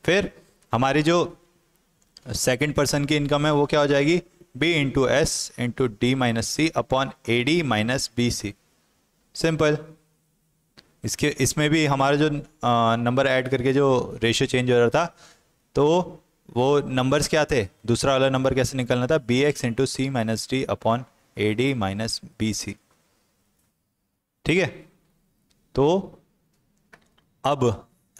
फिर हमारी जो सेकेंड पर्सन की इनकम है वो क्या हो जाएगी b into s into d minus C upon A D minus B c simple इसके इसमें भी हमारा जो नंबर ऐड करके जो रेशियो चेंज हो रहा था तो वो नंबर्स क्या थे दूसरा वाला नंबर कैसे निकलना था b x into c minus d upon A D minus B c ठीक है तो अब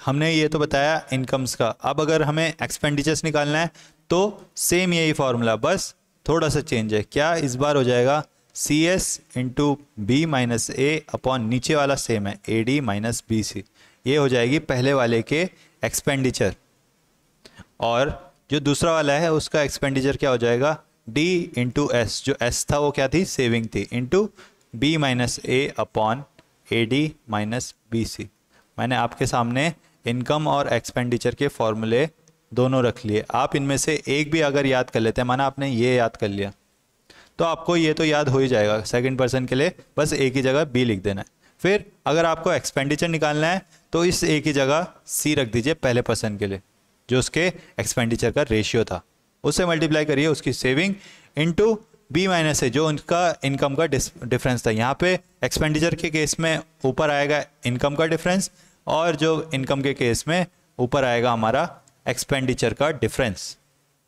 हमने ये तो बताया इनकम्स का अब अगर हमें एक्सपेंडिचर्स निकालना है तो सेम यही फॉर्मूला बस थोड़ा सा चेंज है क्या इस बार हो जाएगा c s into b minus a upon नीचे वाला सेम है a D minus B c ये हो जाएगी पहले वाले के एक्सपेंडिचर और जो दूसरा वाला है उसका एक्सपेंडिचर क्या हो जाएगा डी इंटू एस जो एस था वो क्या थी सेविंग थी into b minus a upon A D minus B c मैंने आपके सामने इनकम और एक्सपेंडिचर के फॉर्मूले दोनों रख लिए आप इनमें से एक भी अगर याद कर लेते हैं माना आपने ये याद कर लिया तो आपको ये तो याद हो ही जाएगा सेकेंड पर्सन के लिए बस एक ही जगह बी लिख देना है फिर अगर आपको एक्सपेंडिचर निकालना है तो इस एक ही जगह सी रख दीजिए पहले पर्सन के लिए जो उसके एक्सपेंडिचर का रेशियो था उससे मल्टीप्लाई करिए उसकी saving into b minus a जो उनका इनकम का डिफरेंस था यहाँ पे एक्सपेंडिचर के केस में ऊपर आएगा इनकम का डिफरेंस और जो इनकम के केस में ऊपर आएगा हमारा एक्सपेंडिचर का डिफरेंस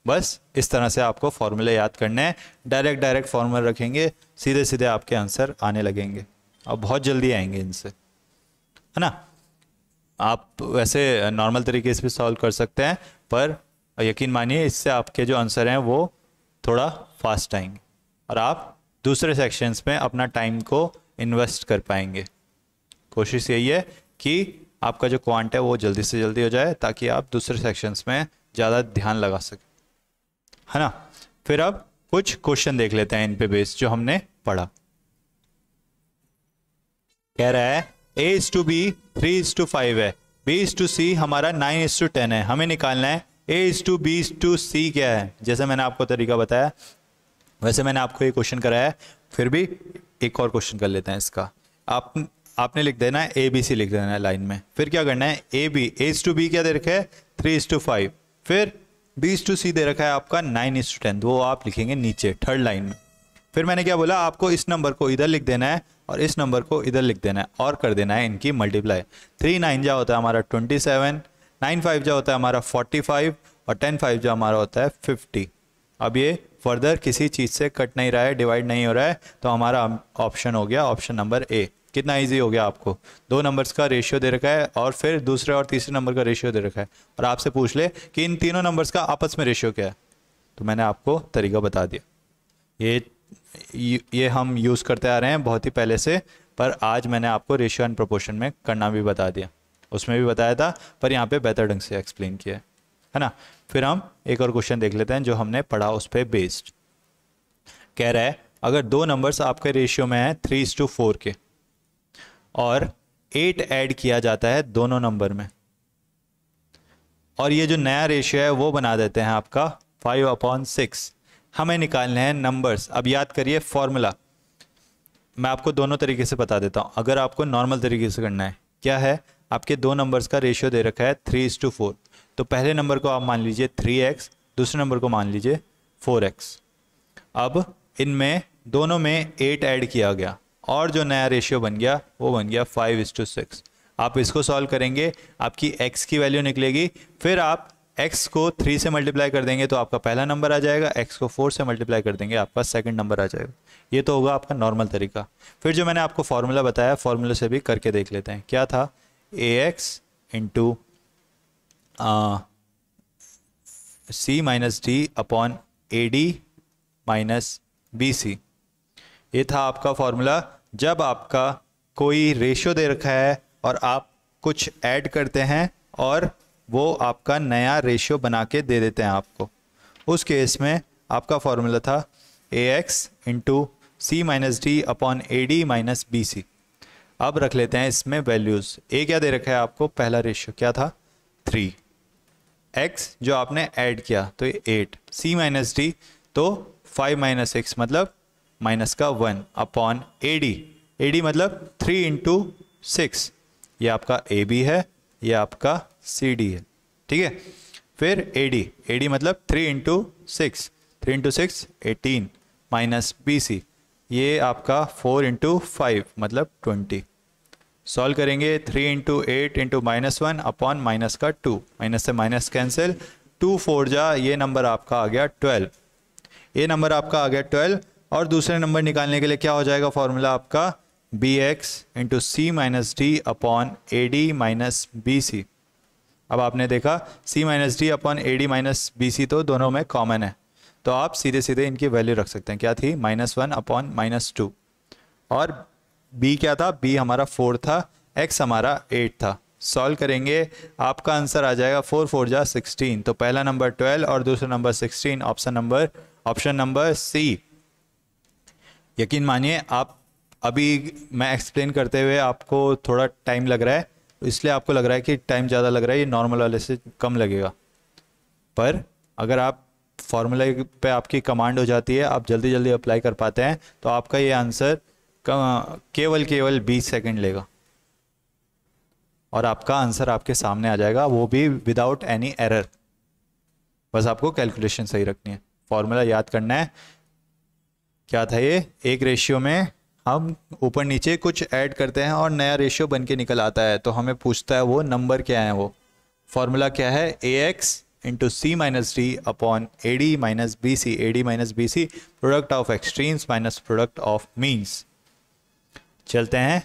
बस इस तरह से आपको फॉर्मूले याद करने हैं डायरेक्ट डायरेक्ट फॉर्मूले रखेंगे सीधे सीधे आपके आंसर आने लगेंगे और बहुत जल्दी आएंगे इनसे है ना आप वैसे नॉर्मल तरीके से भी सॉल्व कर सकते हैं पर यकीन मानिए इससे आपके जो आंसर हैं वो थोड़ा फास्ट आएंगे और आप दूसरे सेक्शंस में अपना टाइम को इन्वेस्ट कर पाएंगे कोशिश यही है कि आपका जो क्वांट है वो जल्दी से जल्दी हो जाए ताकि आप दूसरे सेक्शंस में ज़्यादा ध्यान लगा सकें है ना फिर अब कुछ क्वेश्चन देख लेते हैं इन पे बेस जो हमने पढ़ा कह रहा है a is to b three is to five है बी इज टू सी हमारा नाइन इज टू टेन है हमें निकालना है a is to B is to c क्या है जैसे मैंने आपको तरीका बताया वैसे मैंने आपको ये क्वेश्चन कराया फिर भी एक और क्वेश्चन कर लेते हैं इसका आप आपने लिख देना है ए बी सी लिख देना है लाइन में फिर क्या करना है a b as to b क्या दे रखे है थ्री इज टू फाइव फिर बीस टू सी दे रखा है आपका नाइन इज टू टेन वो आप लिखेंगे नीचे थर्ड लाइन में फिर मैंने क्या बोला आपको इस नंबर को इधर लिख देना है और इस नंबर को इधर लिख देना है और कर देना है इनकी मल्टीप्लाई थ्री नाइन जा होता है हमारा ट्वेंटी सेवन नाइन फाइव जा होता है हमारा फोर्टी फाइव और टेन फाइव जो हमारा होता है फिफ्टी अब ये फर्दर किसी चीज़ से कट नहीं रहा है डिवाइड नहीं हो रहा है तो हमारा ऑप्शन हो गया ऑप्शन नंबर ए कितना ईजी हो गया आपको दो नंबर्स का रेशियो दे रखा है और फिर दूसरे और तीसरे नंबर का रेशियो दे रखा है और आपसे पूछ ले कि इन तीनों नंबर्स का आपस में रेशियो क्या है तो मैंने आपको तरीका बता दिया ये ये हम यूज़ करते आ रहे हैं बहुत ही पहले से पर आज मैंने आपको रेशियो एंड प्रपोर्शन में करना भी बता दिया उसमें भी बताया था पर यहाँ पर बेहतर ढंग से एक्सप्लेन किया है है ना फिर हम एक और क्वेश्चन देख लेते हैं जो हमने पढ़ा उस पर बेस्ड कह रहा है अगर दो नंबर्स आपके रेशियो में हैं थ्री इस टू फोर के और एट ऐड किया जाता है दोनों नंबर में और ये जो नया रेशियो है वो बना देते हैं आपका फाइव अपॉन सिक्स हमें निकालने हैं नंबर्स अब याद करिए फॉर्मूला मैं आपको दोनों तरीके से बता देता हूँ अगर आपको नॉर्मल तरीके से करना है क्या है आपके दो नंबर्स का रेशियो दे रखा है थ्री इज टू फोर तो पहले नंबर को आप मान लीजिए थ्री एक्स दूसरे नंबर को मान लीजिए फोर एक्स अब इनमें दोनों में एट ऐड किया गया और जो नया रेशियो बन गया वो बन गया फाइव इज टू सिक्स आप इसको सॉल्व करेंगे आपकी एक्स की वैल्यू निकलेगी फिर आप एक्स को थ्री से मल्टीप्लाई कर देंगे तो आपका पहला नंबर आ जाएगा एक्स को फोर से मल्टीप्लाई कर देंगे आपका सेकंड नंबर आ जाएगा ये तो होगा आपका नॉर्मल तरीका फिर जो मैंने आपको फार्मूला बताया फार्मूले से भी करके देख लेते हैं क्या था a x into c minus d upon A D minus B c ये था आपका फार्मूला जब आपका कोई रेशो दे रखा है और आप कुछ ऐड करते हैं और वो आपका नया रेशियो बना के दे देते हैं आपको उस केस में आपका फॉर्मूला था a x into c minus d upon A D minus B C अब रख लेते हैं इसमें वैल्यूज़ ए क्या दे रखा है आपको पहला रेशियो क्या था थ्री एक्स जो आपने ऐड किया तो एट सी माइनस डी तो फाइव माइनस एक्स मतलब माइनस का one upon A d a d मतलब थ्री इंटू सिक्स ये आपका ए बी है ये आपका सी डी है ठीक है फिर ए डी ए डी मतलब three into six three into six eighteen minus B c ये आपका फोर इंटू फाइव मतलब ट्वेंटी सॉल्व करेंगे three into eight into minus one upon minus का टू माइनस से माइनस कैंसिल टू फोर जा ये number आपका आ गया ट्वेल्व ये नंबर आपका आ गया ट्वेल्व और दूसरे नंबर निकालने के लिए क्या हो जाएगा फॉर्मूला आपका b x into c minus d upon A D minus B C अब आपने देखा c minus d upon A D minus B C तो दोनों में कॉमन है तो आप सीधे सीधे इनकी वैल्यू रख सकते हैं क्या थी minus one upon minus two और बी क्या था बी हमारा फोर था एक्स हमारा एट था सॉल्व करेंगे आपका आंसर आ जाएगा फोर फोर जा सिक्सटीन तो पहला नंबर ट्वेल्व और दूसरा number sixteen option number option number c यकीन मानिए आप अभी मैं एक्सप्लेन करते हुए आपको थोड़ा टाइम लग रहा है तो इसलिए आपको लग रहा है कि टाइम ज़्यादा लग रहा है ये नॉर्मल वाले से कम लगेगा पर अगर आप फॉर्मूला पे आपकी कमांड हो जाती है आप जल्दी जल्दी अप्लाई कर पाते हैं तो आपका ये आंसर केवल केवल 20 सेकंड लेगा और आपका आंसर आपके सामने आ जाएगा वो भी विदाउट एनी एरर बस आपको कैलकुलेशन सही रखनी है फॉर्मूला याद करना है क्या था ये एक रेशियो में हम ऊपर नीचे कुछ ऐड करते हैं और नया रेशियो बन के निकल आता है तो हमें पूछता है वो नंबर क्या है वो फॉर्मूला क्या है a x into c minus d upon A D minus B C A D minus B c product of extremes minus product of means चलते हैं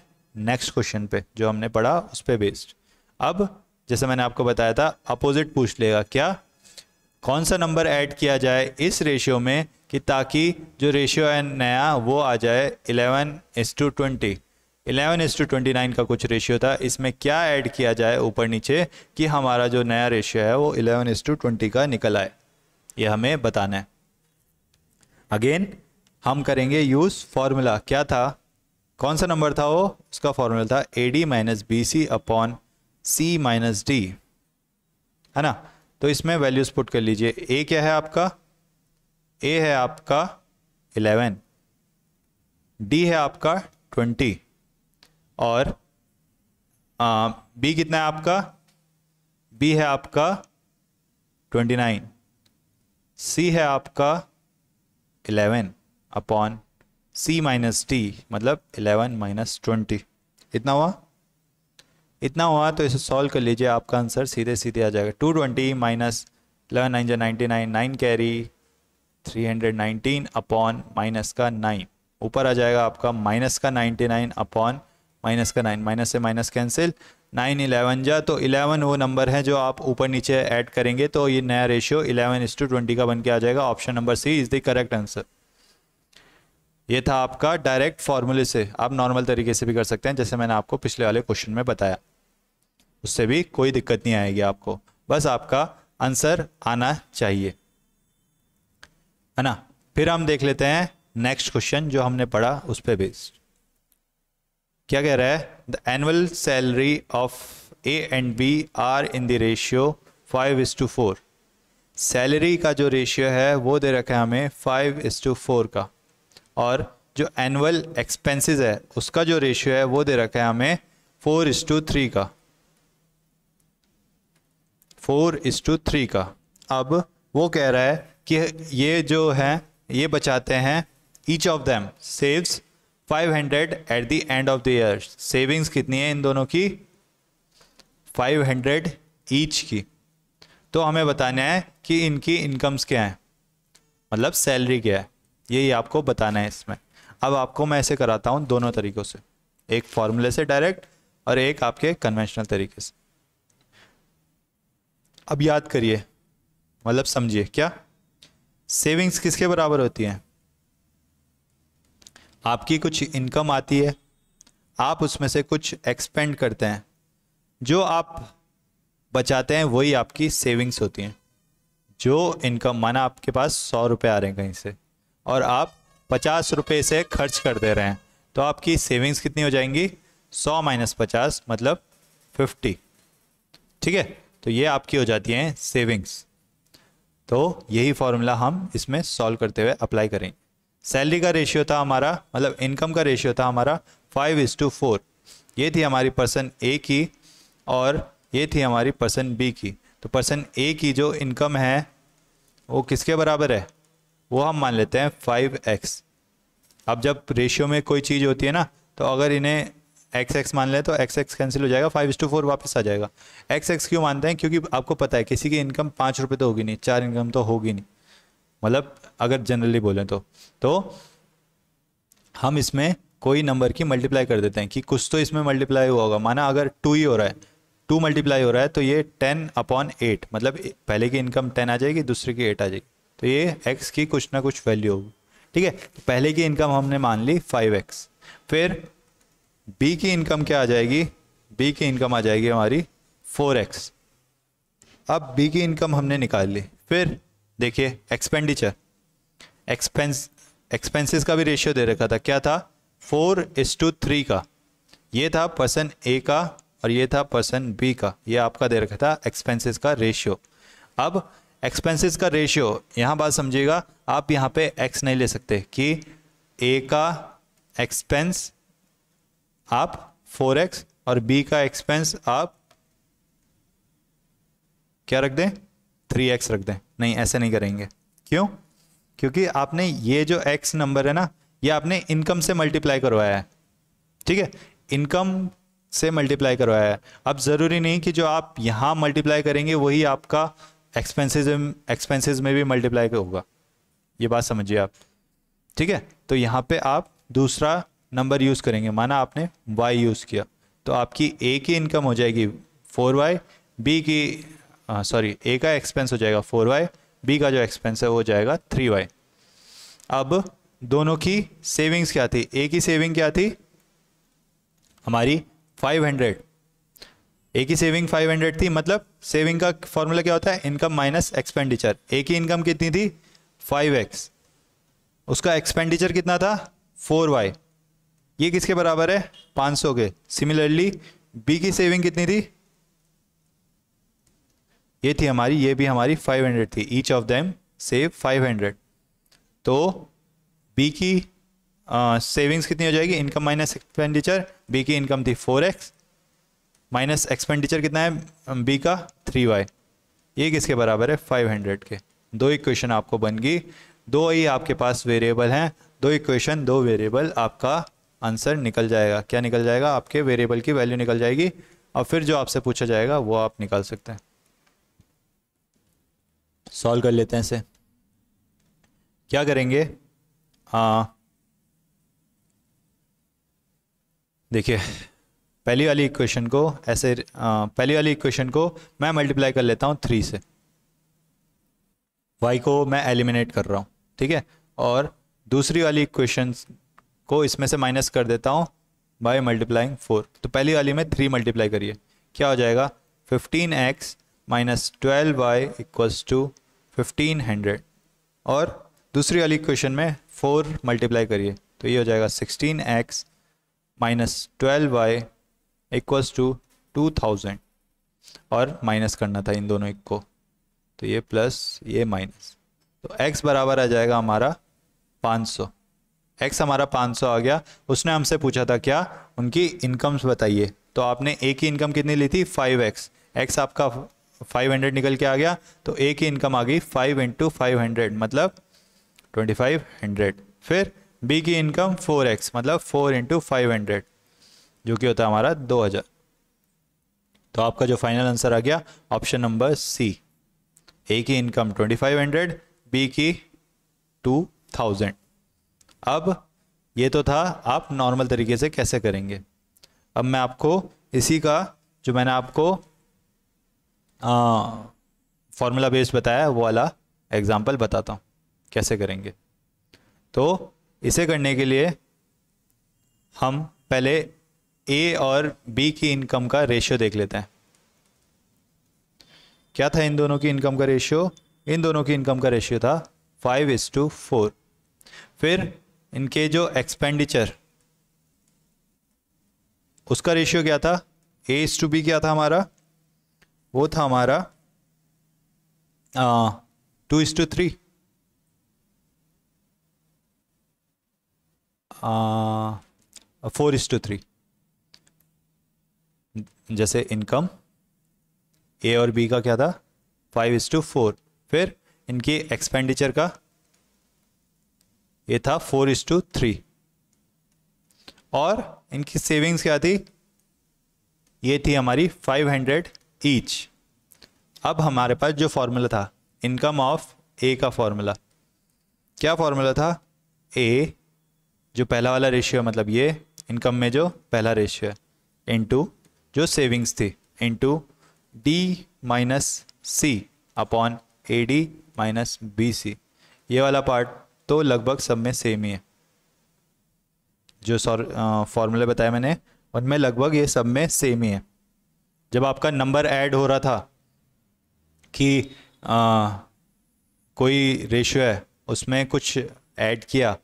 नेक्स्ट क्वेश्चन पे जो हमने पढ़ा उस पर बेस्ड अब जैसे मैंने आपको बताया था अपोजिट पूछ लेगा क्या कौन सा नंबर ऐड किया जाए इस रेशियो में कि ताकि जो रेशियो है नया वो आ जाए eleven is to twenty eleven is to twenty nine का कुछ रेशियो था इसमें क्या ऐड किया जाए ऊपर नीचे कि हमारा जो नया रेशियो है वो इलेवन इस टू ट्वेंटी का निकल आए ये हमें बताना है अगेन हम करेंगे यूज़ फार्मूला क्या था कौन सा नंबर था वो उसका फार्मूला था a D minus B c upon c minus d है ना तो इसमें वैल्यूज़ पुट कर लीजिए ए क्या है आपका ए है आपका इलेवन डी है आपका ट्वेंटी और आ, बी कितना है आपका बी है आपका ट्वेंटी नाइन सी है आपका eleven upon c minus t मतलब इलेवन माइनस ट्वेंटी इतना हुआ इतना हुआ तो इसे सॉल्व कर लीजिए आपका आंसर सीधे सीधे आ जाएगा two twenty minus eleven nine जो ninety nine nine carry 319 upon minus का 9 ऊपर आ जाएगा आपका माइनस का 99 अपॉन माइनस का 9 माइनस से माइनस कैंसिल 9 इलेवन जा तो 11 वो नंबर है जो आप ऊपर नीचे ऐड करेंगे तो ये नया रेशियो 11 इस टू ट्वेंटी का बन के आ जाएगा option number c is the correct answer ये था आपका डायरेक्ट फार्मूले से आप नॉर्मल तरीके से भी कर सकते हैं जैसे मैंने आपको पिछले वाले क्वेश्चन में बताया उससे भी कोई दिक्कत नहीं आएगी आपको बस आपका आंसर आना चाहिए है ना फिर हम देख लेते हैं नेक्स्ट क्वेश्चन जो हमने पढ़ा उस पर बेस्ड क्या कह रहा है the annual salary of a and b are in the ratio five is to four salary का जो रेशियो है वो दे रखा है हमें फाइव इज टू फोर का और जो एनुअल एक्सपेंसेस है उसका जो रेशियो है वो दे रखा है हमें फोर इज टू थ्री का फोर इज टू थ्री का अब वो कह रहा है कि ये जो है ये बचाते हैं each of them saves 500 at the end of the year savings कितनी है इन दोनों की 500 ईच की तो हमें बताना है कि इनकी इनकम्स क्या हैं मतलब सैलरी क्या है यही आपको बताना है इसमें अब आपको मैं ऐसे कराता हूँ दोनों तरीक़ों से एक फॉर्मूले से डायरेक्ट और एक आपके कन्वेंशनल तरीके से अब याद करिए मतलब समझिए क्या सेविंग्स किसके बराबर होती है आपकी कुछ इनकम आती है आप उसमें से कुछ एक्सपेंड करते हैं जो आप बचाते हैं वही आपकी सेविंग्स होती हैं जो इनकम माना आपके पास सौ रुपये आ रहे हैं कहीं से और आप पचास रुपये से खर्च कर दे रहे हैं तो आपकी सेविंग्स कितनी हो जाएंगी सौ माइनस पचास मतलब फिफ्टी ठीक है तो ये आपकी हो जाती हैं सेविंग्स तो यही फार्मूला हम इसमें सॉल्व करते हुए अप्लाई करेंगे सैलरी का रेशियो था हमारा मतलब इनकम का रेशियो था हमारा फाइव इज़ टू फोर ये थी हमारी पर्सन ए की और ये थी हमारी पर्सन बी की तो पर्सन ए की जो इनकम है वो किसके बराबर है वो हम मान लेते हैं फाइव एक्स अब जब रेशियो में कोई चीज़ होती है ना तो अगर इन्हें एक्स एक्स मान लें तो एक्स एक्स कैंसिल हो जाएगा फाइव इस टू फोर वापस आ जाएगा एक्स एक्स क्यों मानते हैं क्योंकि आपको पता है किसी की इनकम पाँच रुपये तो होगी नहीं चार इनकम तो होगी नहीं मतलब अगर जनरली बोलें तो तो हम इसमें कोई नंबर की मल्टीप्लाई कर देते हैं कि कुछ तो इसमें मल्टीप्लाई हुआ होगा माना अगर टू ही हो रहा है टू मल्टीप्लाई हो रहा है तो ये टेन अपॉन एट मतलब पहले की इनकम टेन आ जाएगी दूसरे की एट आ जाएगी तो ये एक्स की कुछ ना कुछ वैल्यू होगी ठीक है पहले की इनकम हमने मान ली फाइव एक्स फिर बी की इनकम क्या आ जाएगी बी की इनकम आ जाएगी हमारी फोर एक्स अब बी की इनकम हमने निकाल ली फिर देखिए एक्सपेंडिचर एक्सपेंस एक्सपेंसेस का भी रेशियो दे रखा था क्या था फोर इस टू थ्री का ये था पर्सन ए का और ये था पर्सन बी का ये आपका दे रखा था एक्सपेंसेस का रेशियो अब एक्सपेंसेस का रेशियो यहाँ बात समझिएगा आप यहाँ पे एक्स नहीं ले सकते कि ए का एक्सपेंस आप फोर एक्स और बी का एक्सपेंस आप क्या रख दें थ्री एक्स रख दें नहीं ऐसे नहीं करेंगे क्यों क्योंकि आपने ये जो एक्स नंबर है ना ये आपने इनकम से मल्टीप्लाई करवाया है ठीक है इनकम से मल्टीप्लाई करवाया है अब ज़रूरी नहीं कि जो आप यहाँ मल्टीप्लाई करेंगे वही आपका एक्सपेंसिस एक्सपेंसिस में भी मल्टीप्लाई होगा ये बात समझिए आप ठीक है तो यहाँ पे आप दूसरा नंबर यूज़ करेंगे माना आपने वाई यूज़ किया तो आपकी ए की इनकम हो जाएगी फोर वाई बी की सॉरी ए का एक्सपेंस हो जाएगा फोर वाई बी का जो एक्सपेंस है वो हो जाएगा थ्री वाई अब दोनों की सेविंग्स क्या थी ए की सेविंग क्या थी हमारी फाइव हंड्रेड ए की सेविंग फाइव हंड्रेड थी मतलब सेविंग का फॉर्मूला क्या होता है इनकम माइनस एक्सपेंडिचर ए की इनकम कितनी थी फाइव एक्स उसका एक्सपेंडिचर कितना था फोर वाई ये किसके बराबर है 500 के सिमिलरली बी की सेविंग कितनी थी ये थी हमारी ये भी हमारी 500 थी ईच ऑफ देम सेव 500 तो बी की सेविंग्स uh, कितनी हो जाएगी इनकम माइनस एक्सपेंडिचर बी की इनकम थी 4x माइनस एक्सपेंडिचर कितना है बी का 3y ये किसके बराबर है 500 के दो इक्वेशन आपको बन गई दो ही आपके पास वेरिएबल हैं दो इक्वेशन दो वेरिएबल आपका आंसर निकल जाएगा क्या निकल जाएगा आपके वेरिएबल की वैल्यू निकल जाएगी और फिर जो आपसे पूछा जाएगा वो आप निकाल सकते हैं सॉल्व कर लेते हैं इसे क्या करेंगे देखिए पहली वाली इक्वेशन को ऐसे आ, पहली वाली इक्वेशन को मैं मल्टीप्लाई कर लेता हूँ थ्री से वाई को मैं एलिमिनेट कर रहा हूँ ठीक है और दूसरी वाली इक्वेशन को इसमें से माइनस कर देता हूँ बाय मल्टीप्लाइंग फोर तो पहली वाली में थ्री मल्टीप्लाई करिए क्या हो जाएगा fifteen x minus twelve y equals to fifteen hundred और दूसरी वाली इक्वेशन में फोर मल्टीप्लाई करिए तो ये हो जाएगा sixteen x minus twelve y equals to two thousand और माइनस करना था इन दोनों एक को तो ये प्लस ये माइनस तो एक्स बराबर आ जाएगा हमारा पाँच सौ एक्स हमारा 500 आ गया उसने हमसे पूछा था क्या उनकी इनकम्स बताइए तो आपने ए की इनकम कितनी ली थी 5x x आपका 500 निकल के आ गया तो ए की इनकम आ गई 5 इंटू फाइव मतलब 2500 फिर बी की इनकम 4x मतलब 4 इंटू फाइव जो कि होता है हमारा 2000 तो आपका जो फाइनल आंसर आ गया ऑप्शन नंबर सी ए की इनकम 2500 बी की 2000 अब ये तो था आप नॉर्मल तरीके से कैसे करेंगे अब मैं आपको इसी का जो मैंने आपको फॉर्मूला बेस्ड बताया वो वाला एग्जाम्पल बताता हूँ कैसे करेंगे तो इसे करने के लिए हम पहले ए और बी की इनकम का रेशियो देख लेते हैं क्या था इन दोनों की इनकम का रेशियो इन दोनों की इनकम का रेशियो था फाइव इज टू फोर फिर इनके जो एक्सपेंडिचर उसका रेशियो क्या था ए इस टू बी क्या था हमारा वो था हमारा two is to three four is to three जैसे इनकम ए और बी का क्या था फाइव इस टू फोर फिर इनकी एक्सपेंडिचर का ये था फोर इज टू थ्री और इनकी सेविंग्स क्या थी ये थी हमारी फाइव हंड्रेड ईच अब हमारे पास जो फॉर्मूला था इनकम ऑफ ए का फॉर्मूला क्या फॉर्मूला था ए जो पहला वाला रेशियो है मतलब ये इनकम में जो पहला रेशियो है इनटू जो सेविंग्स थी into d minus C upon A D minus B c ये वाला पार्ट तो लगभग सब में सेम ही है जो सॉर फॉर्मूला बताए मैंने उनमें लगभग ये सब में सेम ही है जब आपका नंबर ऐड हो रहा था कि आ, कोई रेशियो है उसमें कुछ ऐड किया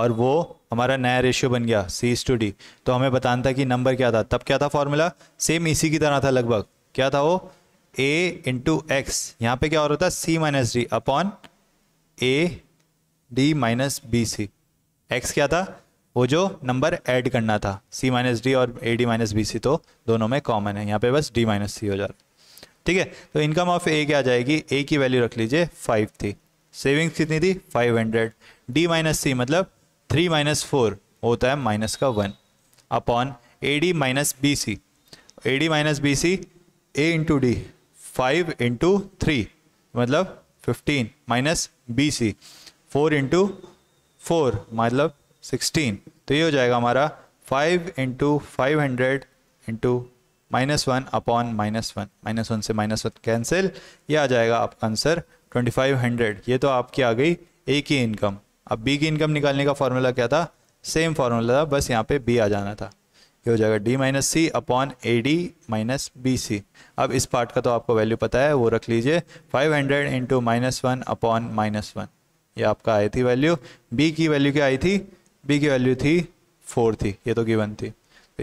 और वो हमारा नया रेशियो बन गया सी टू डी तो हमें बताना था कि नंबर क्या था तब क्या था फॉर्मूला सेम इसी की तरह था लगभग क्या था वो ए इंटू एक्स यहाँ पे क्या हो रहा था c minus d upon A D minus B c x क्या था वो जो नंबर ऐड करना था सी माइनस डी और A D minus B C तो दोनों में कॉमन है यहाँ पे बस डी माइनस सी हो जा रहा ठीक है तो इनकम ऑफ ए क्या आ जाएगी ए की वैल्यू रख लीजिए फाइव थी सेविंग्स कितनी थी five hundred D minus C मतलब थ्री माइनस फोर होता है माइनस का one upon A D minus B C A D minus B C A into D five into three मतलब fifteen minus B C four into four मतलब sixteen तो ये हो जाएगा हमारा five into five hundred into minus one upon minus one minus one से minus one cancel ये आ जाएगा आपका आंसर ट्वेंटी फाइव हंड्रेड ये तो आपकी आ गई ए की इनकम अब बी की इनकम निकालने का फॉर्मूला क्या था सेम फार्मूला था बस यहाँ पे बी आ जाना था ये हो जाएगा D minus C upon A D minus B C अब इस पार्ट का तो आपको वैल्यू पता है वो रख लीजिए five hundred into minus one upon minus one ये आपका आई थी वैल्यू बी की वैल्यू क्या आई थी बी की वैल्यू थी फोर थी ये तो गिवन थी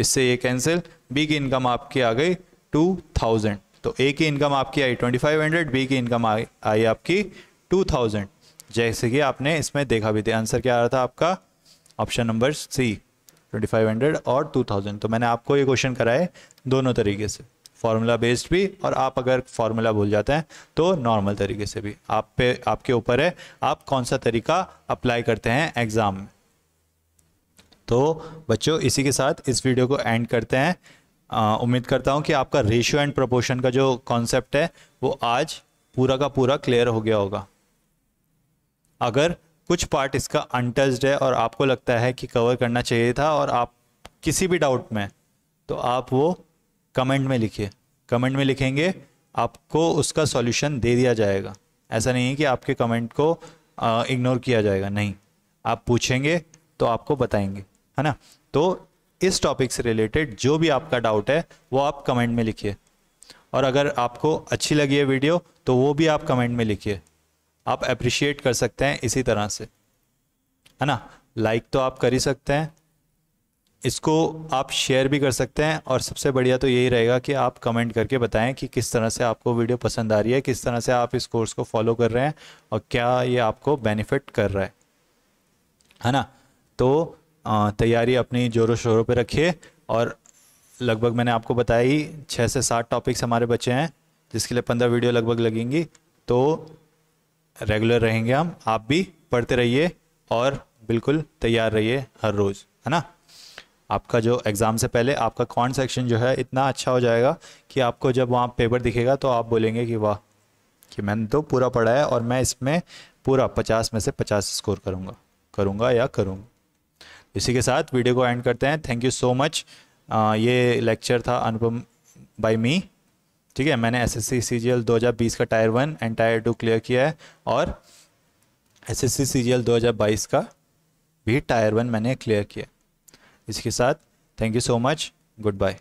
इससे ये कैंसिल बी की इनकम आपकी आ गई टू थाउजेंड तो ए की इनकम आपकी I twenty five hundred B की इनकम आई आपकी टू थाउजेंड जैसे कि आपने इसमें देखा भी थे आंसर क्या आ रहा था आपका option number C twenty five hundred और टू थाउजेंड तो मैंने आपको ये क्वेश्चन कराए दोनों तरीके से फार्मूला बेस्ड भी और आप अगर फार्मूला भूल जाते हैं तो नॉर्मल तरीके से भी आप पे आपके ऊपर है आप कौन सा तरीका अप्लाई करते हैं एग्ज़ाम में तो बच्चों इसी के साथ इस वीडियो को एंड करते हैं उम्मीद करता हूँ कि आपका रेशियो एंड प्रोपोर्शन का जो कॉन्सेप्ट है वो आज पूरा का पूरा क्लियर हो गया होगा अगर कुछ पार्ट इसका अनटस्ड है और आपको लगता है कि कवर करना चाहिए था और आप किसी भी डाउट में तो आप वो कमेंट में लिखिए कमेंट में लिखेंगे आपको उसका सॉल्यूशन दे दिया जाएगा ऐसा नहीं है कि आपके कमेंट को इग्नोर किया जाएगा नहीं आप पूछेंगे तो आपको बताएंगे है ना तो इस टॉपिक से रिलेटेड जो भी आपका डाउट है वो आप कमेंट में लिखिए और अगर आपको अच्छी लगी है वीडियो तो वो भी आप कमेंट में लिखिए आप अप्रिशिएट कर सकते हैं इसी तरह से है ना लाइक तो आप कर ही सकते हैं इसको आप शेयर भी कर सकते हैं और सबसे बढ़िया तो यही रहेगा कि आप कमेंट करके बताएं कि किस तरह से आपको वीडियो पसंद आ रही है किस तरह से आप इस कोर्स को फॉलो कर रहे हैं और क्या ये आपको बेनिफिट कर रहा है है ना तो तैयारी अपनी जोरों शोरों पर रखिए और लगभग मैंने आपको बताया ही छः से सात टॉपिक्स हमारे बचे हैं जिसके लिए पंद्रह वीडियो लगभग लगेंगी तो रेगुलर रहेंगे हम आप भी पढ़ते रहिए और बिल्कुल तैयार रहिए हर रोज़ है ना आपका जो एग्ज़ाम से पहले आपका कौन सेक्शन जो है इतना अच्छा हो जाएगा कि आपको जब वहाँ पेपर दिखेगा तो आप बोलेंगे कि वाह कि मैंने तो पूरा पढ़ा है और मैं इसमें पूरा पचास में से पचास स्कोर करूँगा करूँगा या करूँगा इसी के साथ वीडियो को एंड करते हैं थैंक यू सो मच ये लेक्चर था अनुपम बाई मी ठीक है मैंने S S C C G L दो हज़ार बीस का tier one and tier two clear किया है और S S C C G L दो हज़ार बाईस का भी टायर वन मैंने क्लियर किया इसके साथ thank you so much good bye